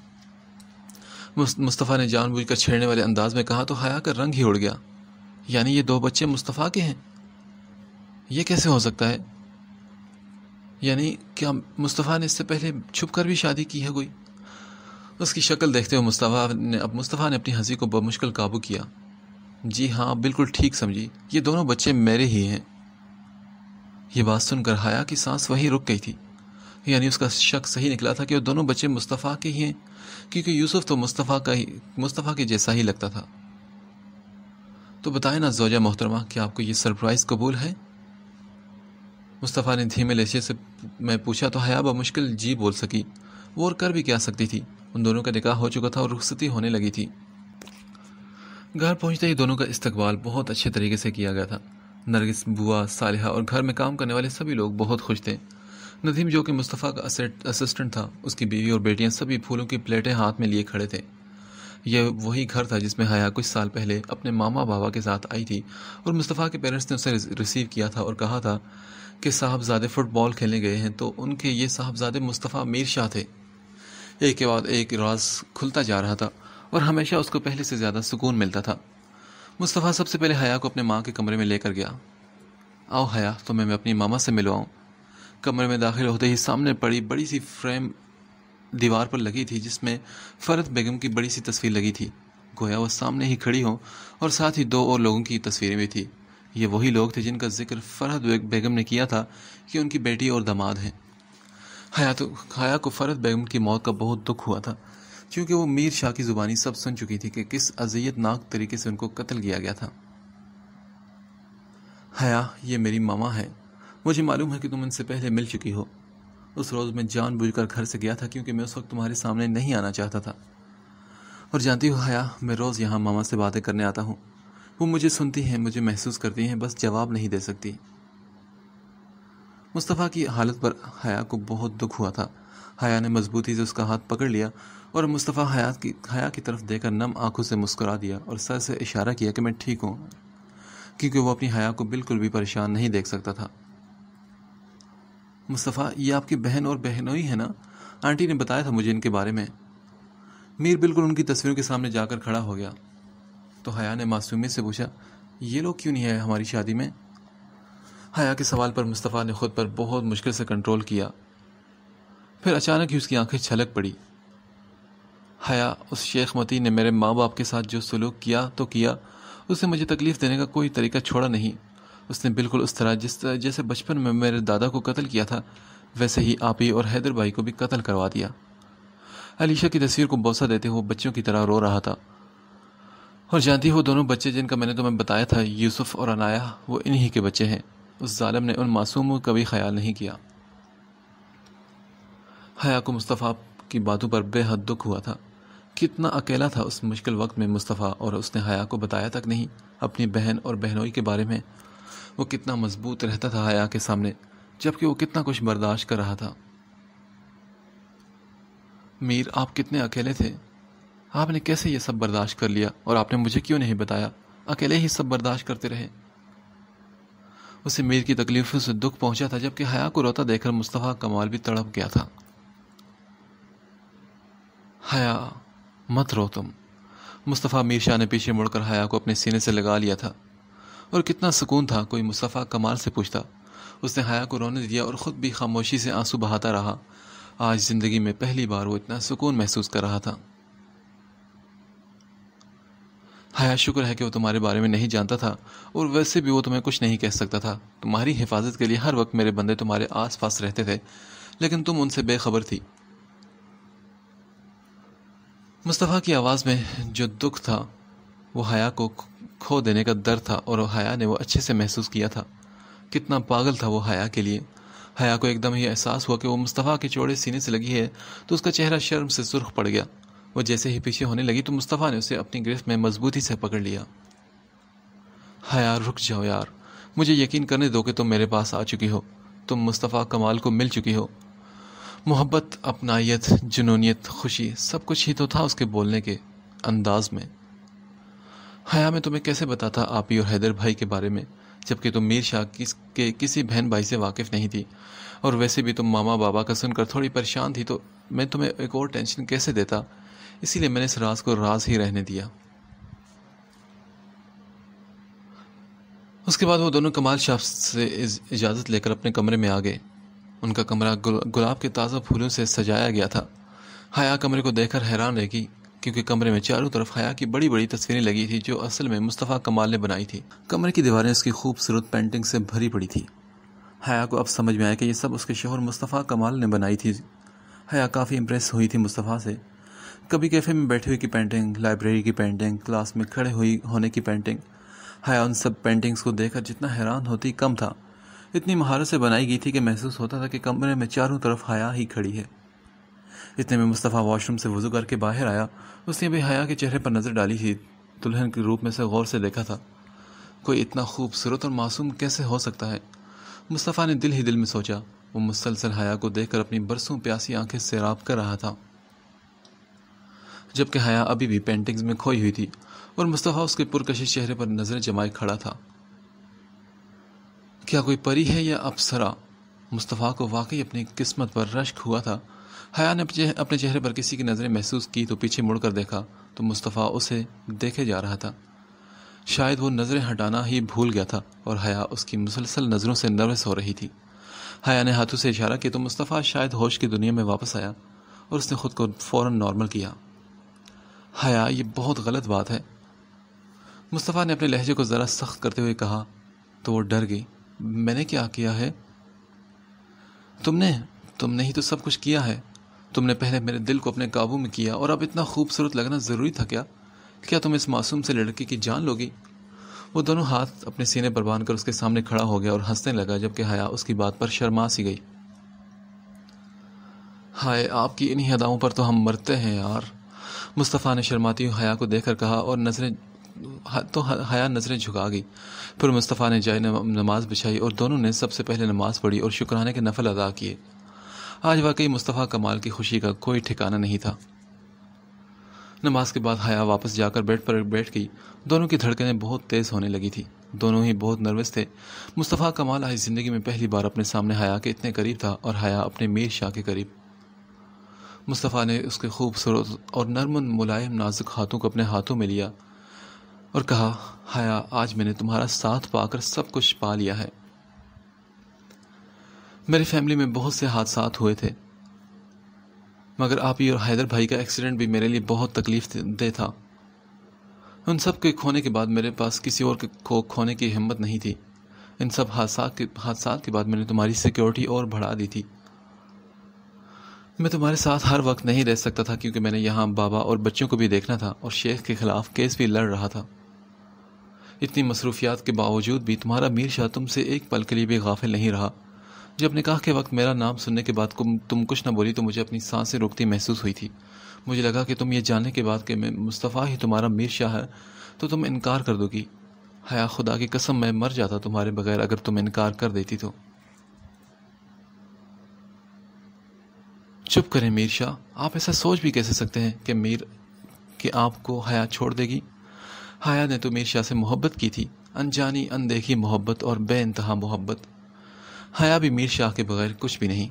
मुस्तफ़ा ने जानबूझकर छेड़ने वाले अंदाज में कहा तो हया का रंग ही उड़ गया यानी ये दो बच्चे मुस्तफ़ा के हैं ये कैसे हो सकता है यानी क्या मुस्तफ़ा ने इससे पहले छुप कर भी शादी की है कोई उसकी शक्ल देखते हुए मुस्तफ़ा ने अब मुस्तफ़ा ने अपनी हंसी को बमुश्किल काबू किया जी हाँ बिल्कुल ठीक समझी ये दोनों बच्चे मेरे ही हैं ये बात सुनकर हाया की सांस वहीं रुक गई थी यानी उसका शक सही निकला था कि वो दोनों बच्चे मुस्तफ़ा के ही हैं क्योंकि यूसुफ तो मुस्तफ़ा का ही मुस्तफ़ा के जैसा ही लगता था तो बताए ना जोजा मोहतरमा कि आपको ये सरप्राइज़ कबूल है मुस्तफ़ा ने धीमे लहजे से मैं पूछा तो हया मुश्किल जी बोल सकी वो और कर भी क्या सकती थी उन दोनों का निकाह हो चुका था और रुखसती होने लगी थी घर पहुंचते ही दोनों का इस्तकबाल बहुत अच्छे तरीके से किया गया था नरगिस बुआ साल और घर में काम करने वाले सभी लोग बहुत खुश थे नदीम जो कि मुस्तफ़ा का असिस्टेंट था उसकी बीवी और बेटियां सभी फूलों की प्लेटें हाथ में लिए खड़े थे यह वही घर था जिसमें हया कुछ साल पहले अपने मामा बाबा के साथ आई थी और मुस्तफ़ा के पेरेंट्स ने उसे रिसीव किया था और कहा था कि साहबजादे फुटबॉल खेलने गए हैं तो उनके ये साहबजादे मुस्तफ़ा मीर शाह थे एक के बाद एक राज खुलता जा रहा था और हमेशा उसको पहले से ज़्यादा सुकून मिलता था मुस्तफ़ा सबसे पहले हया को अपने माँ के कमरे में लेकर गया आओ हया तो मैं अपनी मामा से मिलवाऊँ कमरे में दाखिल होते ही सामने पड़ी बड़ी सी फ्रेम दीवार पर लगी थी जिसमें फ़रत बेगम की बड़ी सी तस्वीर लगी थी गोया वह सामने ही खड़ी हो और साथ ही दो और लोगों की तस्वीरें भी थी ये वही लोग थे जिनका जिक्र फरहत बेगम ने किया था कि उनकी बेटी और दामाद हैं हया तो हया को फरहत बेगम की मौत का बहुत दुख हुआ था क्योंकि वो मीर शाह की ज़ुबानी सब सुन चुकी थी कि किस अजियतनाक तरीके से उनको कत्ल किया गया था हया ये मेरी मामा है मुझे मालूम है कि तुम इनसे पहले मिल चुकी हो उस रोज़ मैं जानबूझकर घर से गया था क्योंकि मैं उस वक्त तुम्हारे सामने नहीं आना चाहता था और जानती हो हया मैं रोज़ यहाँ मामा से बातें करने आता हूँ वो मुझे सुनती हैं मुझे महसूस करती हैं बस जवाब नहीं दे सकती मुस्तफ़ा की हालत पर हया को बहुत दुख हुआ था हया ने मजबूती से उसका हाथ पकड़ लिया और मुस्तफ़ा हयात की हया की तरफ देखकर नम आंखों से मुस्करा दिया और सर से इशारा किया कि मैं ठीक हूँ क्योंकि वो अपनी हया को बिल्कुल भी परेशान नहीं देख सकता था मुस्तफ़ा ये आपकी बहन और बहनों ही है ना आंटी ने बताया था मुझे इनके बारे में मीर बिल्कुल उनकी तस्वीरों के सामने जाकर खड़ा हो गया तो हया ने मासूमी से पूछा ये लोग क्यों नहीं आए हमारी शादी में हया के सवाल पर मुस्तफ़ा ने खुद पर बहुत मुश्किल से कंट्रोल किया फिर अचानक ही उसकी आंखें छलक पड़ी हया उस शेख मती ने मेरे माँ बाप के साथ जो सलूक किया तो किया उसने मुझे तकलीफ़ देने का कोई तरीका छोड़ा नहीं उसने बिल्कुल उस तरह जिस तरह जैसे बचपन में मेरे दादा को कत्ल किया था वैसे ही आप ही और हैदर भाई को भी कत्ल करवा दिया अलीशा की तस्वीर को बोसा देते हुए बच्चों की तरह रो रहा था और जानती हो दोनों बच्चे जिनका मैंने तुम्हें बताया था यूसुफ और अनाया वो इन्हीं के बच्चे हैं उस जालम ने उन मासूमों का भी ख्याल नहीं किया हया को मुस्तफ़ा की बातों पर बेहद दुख हुआ था कितना अकेला था उस मुश्किल वक्त में मुस्तफ़ा और उसने हया को बताया तक नहीं अपनी बहन और बहनोई के बारे में वो कितना मजबूत रहता था हया के सामने जबकि वो कितना कुछ बर्दाश्त कर रहा था मीर आप कितने अकेले थे आपने कैसे ये सब बर्दाश्त कर लिया और आपने मुझे क्यों नहीं बताया अकेले ही सब बर्दाश्त करते रहे उसे मीर की तकलीफों से दुख पहुंचा था जबकि हया को रोता देखकर मुस्तफ़ा कमाल भी तड़प गया था हया मत रो तुम मुस्तफ़ा मीर शाह ने पीछे मुड़कर हया को अपने सीने से लगा लिया था और कितना सुकून था कोई मुस्तफ़ा कमाल से पूछता उसने हया को रोने दिया और ख़ुद भी खामोशी से आंसू बहाता रहा आज ज़िंदगी में पहली बार वो इतना सुकून महसूस कर रहा था हया शुक्र है कि वो तुम्हारे बारे में नहीं जानता था और वैसे भी वो तुम्हें कुछ नहीं कह सकता था तुम्हारी हिफाजत के लिए हर वक्त मेरे बंदे तुम्हारे आस पास रहते थे लेकिन तुम उनसे बेखबर थी मुस्तफ़ा की आवाज़ में जो दुख था वो हया को खो देने का दर था और हया ने वो अच्छे से महसूस किया था कितना पागल था वो हया के लिए हया को एकदम ही एहसास हुआ कि वो मुस्तफ़ा के चौड़े सीने से लगी है तो उसका चेहरा शर्म से सुर्ख पड़ गया वो जैसे ही पीछे होने लगी तो मुस्तफ़ा ने उसे अपनी गिरफ्त में मजबूती से पकड़ लिया हया रुक जाओ यार मुझे यकीन करने दो कि तुम मेरे पास आ चुकी हो तुम मुस्तफ़ा कमाल को मिल चुकी हो मोहब्बत अपनाइत जुनूनीत खुशी सब कुछ ही तो था उसके बोलने के अंदाज में हया मैं तुम्हें कैसे बताता आप ही और हैदर भाई के बारे में जबकि तुम मीर शाह किस के किसी बहन भाई से वाकिफ़ नहीं थी और वैसे भी तुम मामा बाबा का सुनकर थोड़ी परेशान थी तो मैं तुम्हें एक और टेंशन कैसे देता इसीलिए मैंने इस राज को राज ही रहने दिया उसके बाद वो दोनों कमाल शाह से इजाज़त लेकर अपने कमरे में आ गए उनका कमरा गुल, गुलाब के ताज़ा फूलों से सजाया गया था हया कमरे को देखकर हैरान रह गई क्योंकि कमरे में चारों तरफ हया की बड़ी बड़ी तस्वीरें लगी थी जो असल में मुस्तफ़ा कमाल ने बनाई थी कमरे की दीवारें उसकी खूबसूरत पेंटिंग से भरी पड़ी थी हया को अब समझ में आया कि यह सब उसके शोहर मुस्तफ़ा कमाल ने बनाई थी हया काफ़ी इम्प्रेस हुई थी मुस्तफ़ा से कभी कैफ़े में बैठे हुए की पेंटिंग लाइब्रेरी की पेंटिंग क्लास में खड़े हुई होने की पेंटिंग हया उन सब पेंटिंग्स को देखकर जितना हैरान होती कम था इतनी महारत से बनाई गई थी कि महसूस होता था कि कमरे में चारों तरफ हया ही खड़ी है इतने में मुस्तफ़ा वॉशरूम से वजू करके बाहर आया उसने भी हया के चेहरे पर नज़र डाली थी दुल्हन के रूप में से गौर से देखा था कोई इतना खूबसूरत और मासूम कैसे हो सकता है मुस्तफ़ा ने दिल ही दिल में सोचा वो मुसलसल हया को देखकर अपनी बरसों प्यासी आंखें सैराब कर रहा था जबकि हया अभी भी पेंटिंग्स में खोई हुई थी और मुस्तफ़ा उसके पुरकशिश चेहरे पर नज़रें जमाए खड़ा था क्या कोई परी है या अप्सरा मुस्तफ़ा को वाकई अपनी किस्मत पर रश्क हुआ था हया ने अपने चेहरे पर किसी की नज़रें महसूस की तो पीछे मुड़कर देखा तो मुस्तफ़ा उसे देखे जा रहा था शायद वो नज़रें हटाना ही भूल गया था और हया उसकी मुसलसल नज़रों से नर्वस हो रही थी हया ने हाथों से इशारा किया तो मुस्तफ़ा शायद होश की दुनिया में वापस आया और उसने ख़ुद को फ़ौर नॉर्मल किया हया ये बहुत गलत बात है मुस्तफ़ा ने अपने लहजे को ज़रा सख्त करते हुए कहा तो वो डर गई मैंने क्या किया है तुमने तुमने ही तो सब कुछ किया है तुमने पहले मेरे दिल को अपने काबू में किया और अब इतना खूबसूरत लगना ज़रूरी था क्या क्या तुम इस मासूम से लड़के की जान लोगी वो दोनों हाथ अपने सीने पर कर उसके सामने खड़ा हो गया और हंसने लगा जबकि हया उसकी बात पर शर्मा सी गई हाय आपकी इन्हीं अदाओं पर तो हम मरते हैं यार मुस्तफ़ा ने शर्माती हुई हया को देखकर कहा और नज़रें तो हया नज़रें झुका गई फिर मुस्तफ़ा ने जाए नमाज़ बिछाई और दोनों ने सबसे पहले नमाज़ पढ़ी और शुक्राना के नफल अदा किए आज वाकई मुस्तफ़ा कमाल की खुशी का कोई ठिकाना नहीं था नमाज के बाद हया वापस जाकर बेड पर बैठ गई दोनों की धड़कनें बहुत तेज़ होने लगी थी दोनों ही बहुत नर्वस थे मुस्तफ़ा कमाल आज ज़िंदगी में पहली बार अपने सामने हया के इतने करीब था और हया अपने मीर शाह के करीब मुस्तफ़ा ने उसके खूबसूरत और नरम मुलायम नाजुक हाथों को अपने हाथों में लिया और कहा हाया आज मैंने तुम्हारा साथ पाकर सब कुछ पा लिया है मेरी फैमिली में बहुत से हादसा हुए थे मगर आप ही और हैदर भाई का एक्सीडेंट भी मेरे लिए बहुत तकलीफ दे था उन सब के खोने के बाद मेरे पास किसी और को खोने की हिम्मत नहीं थी इन सब हादसा के हादसा के बाद मैंने तुम्हारी सिक्योरिटी और बढ़ा दी थी मैं तुम्हारे साथ हर वक्त नहीं रह सकता था क्योंकि मैंने यहाँ बाबा और बच्चों को भी देखना था और शेख के खिलाफ केस भी लड़ रहा था इतनी मसरूफियात के बावजूद भी तुम्हारा मीर शाह तुमसे एक पल के लिए भी गाफिल नहीं रहा जब निकाह के वक्त मेरा नाम सुनने के बाद तुम कुछ न बोली तो मुझे अपनी सांसें रोकती महसूस हुई थी मुझे लगा कि तुम ये जानने के बाद कि मैं मुस्तफ़ा ही तुम्हारा मीर शाह है तो तुम इनकार कर दोगी हया खुदा की कसम मैं मर जाता तुम्हारे बगैर अगर तुम इनकार कर देती तो चुप करें मीर शाह आप ऐसा सोच भी कैसे सकते हैं कि मीर कि आपको हया छोड़ देगी हाया ने तो मीरशाह से मोहब्बत की थी अनजानी अनदेखी मोहब्बत और बेानतहा मोहब्बत हया भी मीर शाह के बगैर कुछ भी नहीं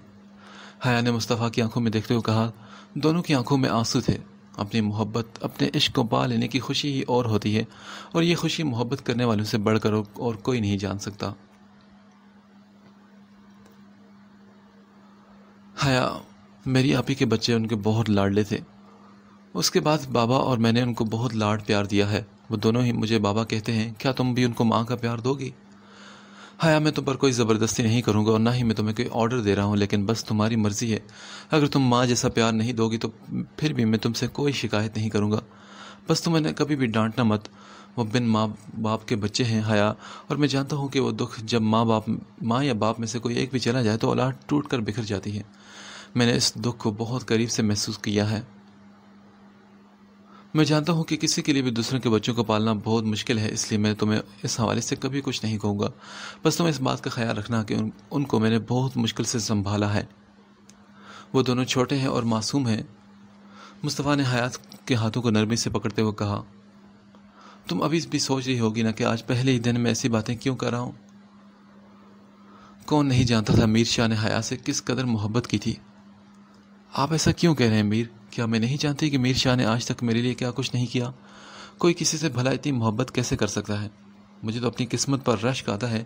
हया ने मुस्तफ़ा की आंखों में देखते हुए कहा दोनों की आंखों में आंसू थे अपनी मोहब्बत अपने इश्क को पा लेने की खुशी ही और होती है और ये खुशी मोहब्बत करने वालों से बढ़कर और कोई नहीं जान सकता हया मेरी आपी के बच्चे उनके बहुत लाडले थे उसके बाद बाबा और मैंने उनको बहुत लाड प्यार दिया है वो दोनों ही मुझे बाबा कहते हैं क्या तुम भी उनको माँ का प्यार दोगी हाया मैं तुम तो पर कोई ज़बरदस्ती नहीं करूँगा और ना ही मैं तुम्हें कोई ऑर्डर दे रहा हूँ लेकिन बस तुम्हारी मर्ज़ी है अगर तुम माँ जैसा प्यार नहीं दोगी तो फिर भी मैं तुमसे कोई शिकायत नहीं करूँगा बस तुम कभी भी डांटना मत वो बिन माँ बाप के बच्चे हैं हया और मैं जानता हूँ कि वो दुख जब माँ बाप माँ या बाप में से कोई एक भी चला जाए तो औलाद टूट कर बिखर जाती है मैंने इस दुख को बहुत करीब से महसूस किया है मैं जानता हूँ कि किसी के लिए भी दूसरों के बच्चों को पालना बहुत मुश्किल है इसलिए मैं तुम्हें इस हवाले से कभी कुछ नहीं कहूँगा बस तुम्हें इस बात का ख्याल रखना कि उन, उनको मैंने बहुत मुश्किल से संभाला है वो दोनों छोटे हैं और मासूम हैं मुस्तफ़ा ने हयात के हाथों को नरमी से पकड़ते हुए कहा तुम अभी भी सोच रही होगी ना कि आज पहले ही दिन मैं ऐसी बातें क्यों कर रहा हूँ कौन नहीं जानता था मीर शाह ने हयात से किस कदर मोहब्बत की थी आप ऐसा क्यों कह रहे हैं मीर क्या मैं नहीं जानती कि मीर शाह ने आज तक मेरे लिए क्या कुछ नहीं किया कोई किसी से भला इतनी मोहब्बत कैसे कर सकता है मुझे तो अपनी किस्मत पर रश आता है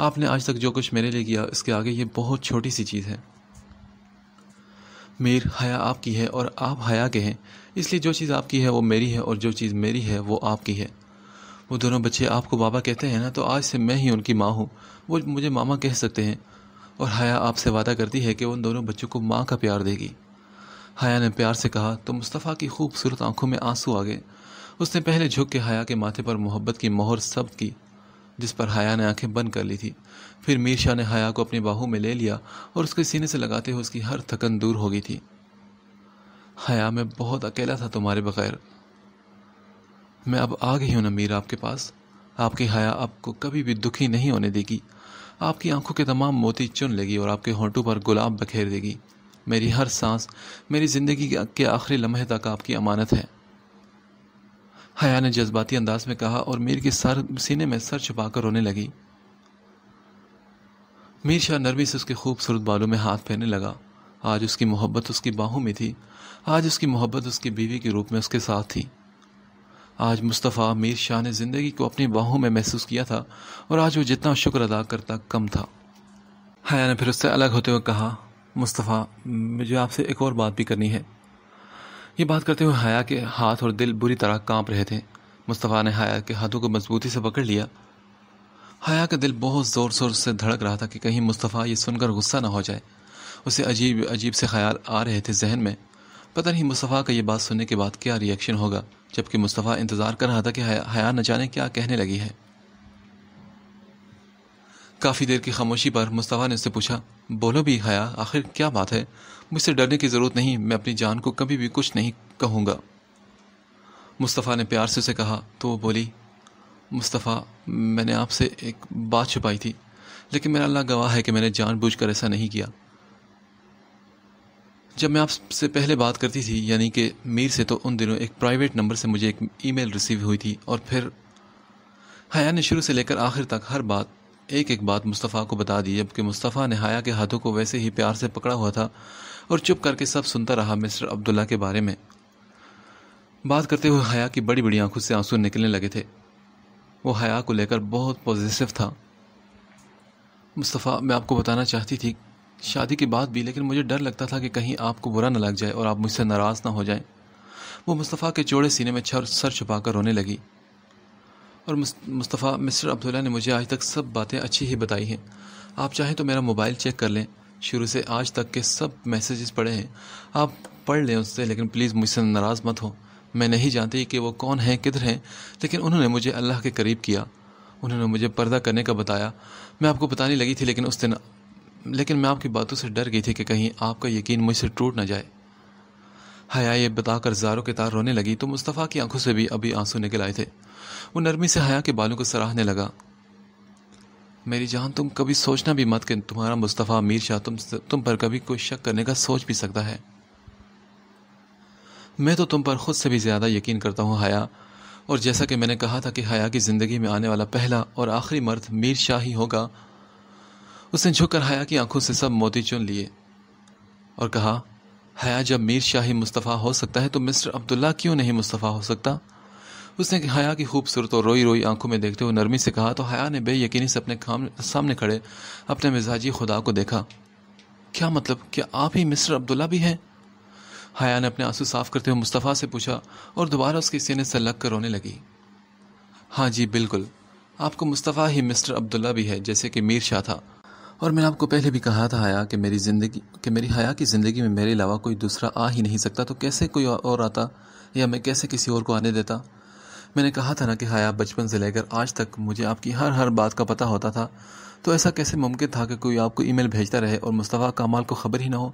आपने आज तक जो कुछ मेरे लिए किया इसके आगे ये बहुत छोटी सी चीज़ है मीर हया आपकी है और आप हया के हैं इसलिए जो चीज़ आपकी है वो मेरी है और जो चीज़ मेरी है वो आपकी है वो दोनों बच्चे आपको बाबा कहते हैं ना तो आज से मैं ही उनकी माँ हूँ वो मुझे मामा कह सकते हैं और हया आपसे वादा करती है कि उन दोनों बच्चों को माँ का प्यार देगी हया ने प्यार से कहा तो मुस्तफ़ा की खूबसूरत आंखों में आंसू आ गए उसने पहले झुक के हया के माथे पर मोहब्बत की मोहर सब की जिस पर हया ने आंखें बंद कर ली थी फिर मीर शाह ने हया को अपनी बाहू में ले लिया और उसके सीने से लगाते हुए उसकी हर थकन दूर हो गई थी हया मैं बहुत अकेला था तुम्हारे बगैर मैं अब आ गई हूँ ना मीर आपके पास आपकी हया आपको कभी भी दुखी नहीं होने देगी आपकी आंखों के तमाम मोती चुन लेगी और आपके होंठों पर गुलाब बखेर देगी मेरी हर सांस मेरी ज़िंदगी के आखिरी लम्हे तक आपकी अमानत है हया ने जज्बाती अंदाज में कहा और मीर के सर सीने में सर छुपाकर रोने लगी मीर शाह नरमी से उसके खूबसूरत बालों में हाथ फेरने लगा आज उसकी मोहब्बत उसकी बाहों में थी आज उसकी मोहब्बत उसकी बीवी के रूप में उसके साथ थी आज मुस्तफ़ा मीर शाह ने ज़िंदगी को अपनी बाहों में महसूस किया था और आज वो जितना शुक्र अदा करता कम था हया ने फिर उससे अलग होते हुए कहा मुस्तफ़ा मुझे आपसे एक और बात भी करनी है ये बात करते हुए हया के हाथ और दिल बुरी तरह कांप रहे थे मुस्तफ़ा ने हया के हाथों को मजबूती से पकड़ लिया हया का दिल बहुत ज़ोर शोर से धड़क रहा था कि कहीं मुस्तफ़ा ये सुनकर गुस्सा ना हो जाए उसे अजीब अजीब से ख्याल आ रहे थे जहन में पता नहीं मुस्तफ़ा का ये बात सुनने के बाद क्या रिएक्शन होगा जबकि मुस्तफ़ा इंतज़ार कर रहा था कि हया न जाने क्या कहने लगी है काफ़ी देर की खामोशी पर मुस्तफ़ा ने उससे पूछा बोलो भी हया आखिर क्या बात है मुझसे डरने की ज़रूरत नहीं मैं अपनी जान को कभी भी कुछ नहीं कहूँगा मुस्तफ़ा ने प्यार से उसे कहा तो वो बोली मुस्तफ़ा मैंने आपसे एक बात छुपाई थी लेकिन मेरा अल्लाह गवाह है कि मैंने जानबूझकर ऐसा नहीं किया जब मैं आपसे पहले बात करती थी यानी कि मीर से तो उन दिनों एक प्राइवेट नंबर से मुझे एक ईमेल रिसीव हुई थी और फिर हया ने शुरू से लेकर आखिर तक हर बात एक एक बात मुस्तफ़ा को बता दी जबकि मुस्तफ़ा ने हाया के हाथों को वैसे ही प्यार से पकड़ा हुआ था और चुप करके सब सुनता रहा मिस्टर अब्दुल्ला के बारे में बात करते हुए हया की बड़ी बड़ी आंखों से आंसू निकलने लगे थे वो हया को लेकर बहुत पॉजिटिव था मुस्तफ़ा मैं आपको बताना चाहती थी शादी की बात भी लेकिन मुझे डर लगता था कि कहीं आपको बुरा ना लग जाए और आप मुझसे नाराज़ ना हो जाएं। वो मुस्तफ़ा के चौड़े सीने में छर सर छुपा रोने लगी और मुस्तफ़ा मिस्टर अब्दुल्ला ने मुझे आज तक सब बातें अच्छी ही बताई हैं आप चाहें तो मेरा मोबाइल चेक कर लें शुरू से आज तक के सब मैसेजेस पड़े हैं आप पढ़ लें उससे लेकिन प्लीज़ मुझसे नाराज़ मत हो मैं नहीं जानती कि वो कौन हैं किधर हैं लेकिन उन्होंने मुझे अल्लाह के करीब किया उन्होंने मुझे पर्दा करने का बताया मैं आपको बताने लगी थी लेकिन उस दिन लेकिन मैं आपकी बातों से डर गई थी कि कहीं आपका यकीन मुझसे टूट ना जाए हया ये बताकर जारो के तार रोने लगी तो मुस्तफ़ा की आंखों से भी अभी आंसू निकल आए थे वो नरमी से हया के बालों को सराहने लगा मेरी जान तुम कभी सोचना भी मत कि तुम्हारा मुस्तफ़ा मीर शाह तुम तुम पर कभी कोई शक करने का सोच भी सकता है मैं तो तुम पर खुद से भी ज़्यादा यकीन करता हूँ हया और जैसा कि मैंने कहा था कि हया की ज़िंदगी में आने वाला पहला और आखिरी मर्द मीर शाह ही होगा उसने झुककर हया की आंखों से सब मोती चुन लिए और कहा हया जब मीर शाही मुस्तफ़ा हो सकता है तो मिस्टर अब्दुल्ला क्यों नहीं मुस्तफ़ा हो सकता उसने हया की खूबसूरत और रोई रोई आंखों में देखते हुए नरमी से कहा तो हया ने बेयकीनी से अपने सामने खड़े अपने मिजाजी खुदा को देखा क्या मतलब क्या आप ही मिस्टर अब्दुल्ला भी हैं हया ने अपने आंसू साफ करते हुए मुस्तफ़ा से पूछा और दोबारा उसके सीने से लग कर रोने लगी हाँ जी बिल्कुल आपको मुस्तफ़ा ही मिस्टर अब्दुल्ला भी है जैसे कि मीर शाह था और मैंने आपको पहले भी कहा था हया कि मेरी ज़िंदगी कि मेरी हया की ज़िंदगी में मेरे अलावा कोई दूसरा आ ही नहीं सकता तो कैसे कोई और आता या मैं कैसे किसी और को आने देता मैंने कहा था ना कि हया बचपन से लेकर आज तक मुझे आपकी हर हर बात का पता होता था तो ऐसा कैसे मुमकिन था कि कोई आपको ईमेल भेजता रहे और मुस्तफ़ा कमाल को ख़बर ही ना हो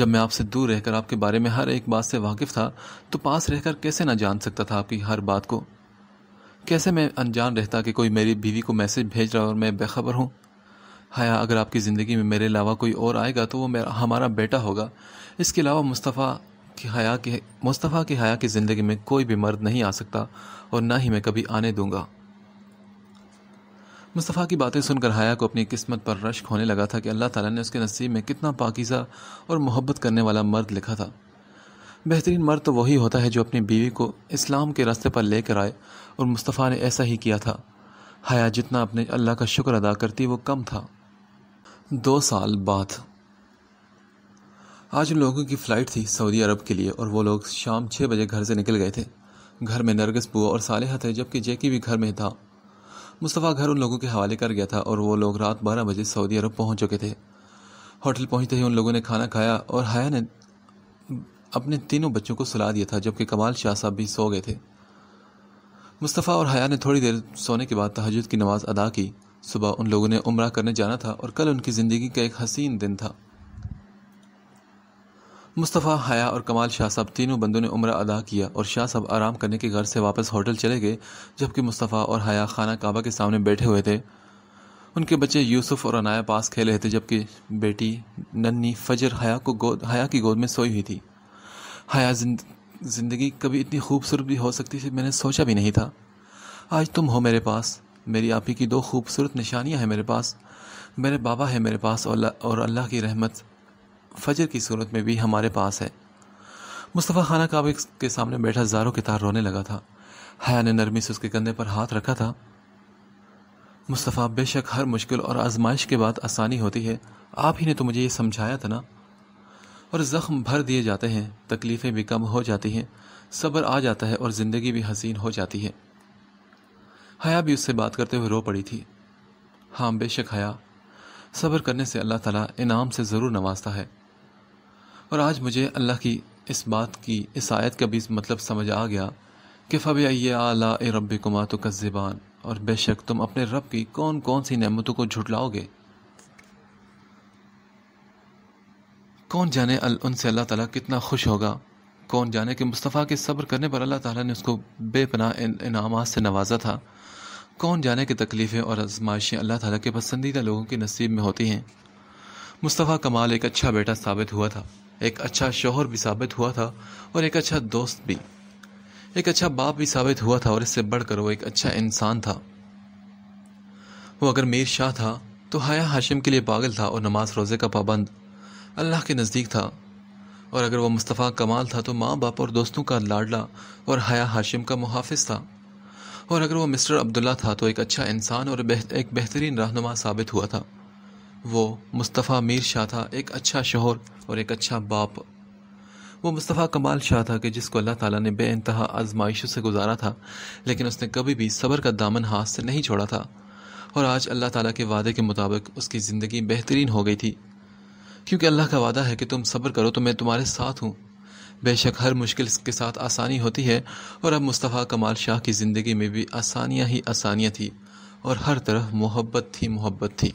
जब मैं आपसे दूर रहकर आपके बारे में हर एक बात से वाकिफ़ था तो पास रहकर कैसे ना जान सकता था आपकी हर बात को कैसे मैं अनजान रहता कि कोई मेरी बीवी को मैसेज भेज रहा और मैं बेखबर हूँ हया अगर आपकी ज़िंदगी में मेरे अलावा कोई और आएगा तो वो मेरा हमारा बेटा होगा इसके अलावा मुस्तफ़ा की हया के मुस्तफ़ा की हया की ज़िंदगी में कोई भी मर्द नहीं आ सकता और ना ही मैं कभी आने दूंगा मुस्तफ़ा की बातें सुनकर हया को अपनी किस्मत पर रश्क होने लगा था कि अल्लाह ताला ने उसके नसीब में कितना पाकिज़ा और मोहब्बत करने वाला मर्द लिखा था बेहतरीन मर्द तो वही होता है जो अपनी बीवी को इस्लाम के रास्ते पर लेकर आए और मुस्तफ़ा ने ऐसा ही किया था हया जितना अपने अल्लाह का शुक्र अदा करती वो कम था दो साल बाद आज उन लोगों की फ़्लाइट थी सऊदी अरब के लिए और वो लोग शाम छः बजे घर से निकल गए थे घर में नरगस बुआ और साले थे जबकि जैकी भी घर में था मुस्तफ़ा घर उन लोगों के हवाले कर गया था और वो लोग रात बारह बजे सऊदी अरब पहुंच चुके थे होटल पहुंचते ही उन लोगों ने खाना खाया और हया ने अपने तीनों बच्चों को सला दिया था जबकि कमाल शाह साहब भी सो गए थे मुस्तफ़ा और हया ने थोड़ी देर सोने के बाद तहजद की नमाज़ अदा की सुबह उन लोगों ने उम्र करने जाना था और कल उनकी ज़िंदगी का एक हसीन दिन था मुस्तफ़ा हया और कमाल शाह साहब तीनों बंदों ने उम्र अदा किया और शाह साहब आराम करने के घर से वापस होटल चले गए जबकि मुस्तफ़ा और हया खाना काबा के सामने बैठे हुए थे उनके बच्चे यूसुफ और अनाया पास खेल रहे थे जबकि बेटी नन्नी फजर हया को गोद हया की गोद में सोई हुई थी हया ज़िंदगी कभी इतनी खूबसूरत भी हो सकती थी मैंने सोचा भी नहीं था आज तुम हो मेरे पास मेरी आप ही की दो खूबसूरत निशानियां हैं मेरे पास मेरे बाबा है मेरे पास और अल्लाह की रहमत फजर की सूरत में भी हमारे पास है मुस्तफ़ा खाना काबे के सामने बैठा जारो के तार रोने लगा था हया ने नरमी से उसके कंधे पर हाथ रखा था मुस्तफ़ा बेशक हर मुश्किल और आजमाइश के बाद आसानी होती है आप ही ने तो मुझे ये समझाया था ना और ज़ख्म भर दिए जाते हैं तकलीफ़ें भी कम हो जाती हैं सब्र आ जाता है और ज़िंदगी भी हसीन हो जाती है हया भी उससे बात करते हुए रो पड़ी थी हाँ बेशक हया सब्र करने से अल्लाह ताला इनाम से ज़रूर नवाजता है और आज मुझे अल्लाह की इस बात की इस आयत का भी मतलब समझ आ गया कि फ़ब आला ए रब कुमा तो कस्बान और बेशक तुम अपने रब की कौन कौन सी नमतों को झुटलाओगे कौन जाने उनसे अल्लाह ताला कितना खुश होगा कौन जाने कि मुस्तफ़ा के सब्र करने पर अल्लाह ताला ने उसको बेपनाह इनामात से नवाजा था कौन जाने की तकलीफ़ें और आजमाइशें अल्लाह ताला के पसंदीदा लोगों के नसीब में होती हैं मुस्तफ़ा कमाल एक अच्छा बेटा साबित हुआ था एक अच्छा शोहर भी साबित हुआ था और एक अच्छा दोस्त भी एक अच्छा बाप भी साबित हुआ था और इससे बढ़कर वो एक अच्छा इंसान था वो अगर मीर शाह था तो हया हाशिम के लिए पागल था और नमाज रोज़े का पाबंद अल्लाह के नज़दीक था और अगर वह मुस्तफ़ा कमाल था तो माँ बाप और दोस्तों का लाडला और हया हाशिम का मुहाफ़ था और अगर वो मिस्टर अब्दुल्ला था तो एक अच्छा इंसान और एक बेहतरीन रहनुमा साबित हुआ था वो मुस्तफ़ा मीर शाह था एक अच्छा शोहर और एक अच्छा बाप वो मुस्तफ़ा कमाल शाह था कि जिसको अल्लाह ताला ने बे आजमाइशों से गुजारा था लेकिन उसने कभी भी सबर का दामन हाथ से नहीं छोड़ा था और आज अल्लाह ताला के वादे के मुताबिक उसकी ज़िंदगी बेहतरीन हो गई थी क्योंकि अल्लाह का वादा है कि तुम सब्र करो तो मैं तुम्हारे साथ हूँ बेशक हर मुश्किल के साथ आसानी होती है और अब मुस्तफ़ा कमाल शाह की ज़िंदगी में भी आसानियाँ ही आसानियाँ थी और हर तरफ मोहब्बत थी मोहब्बत थी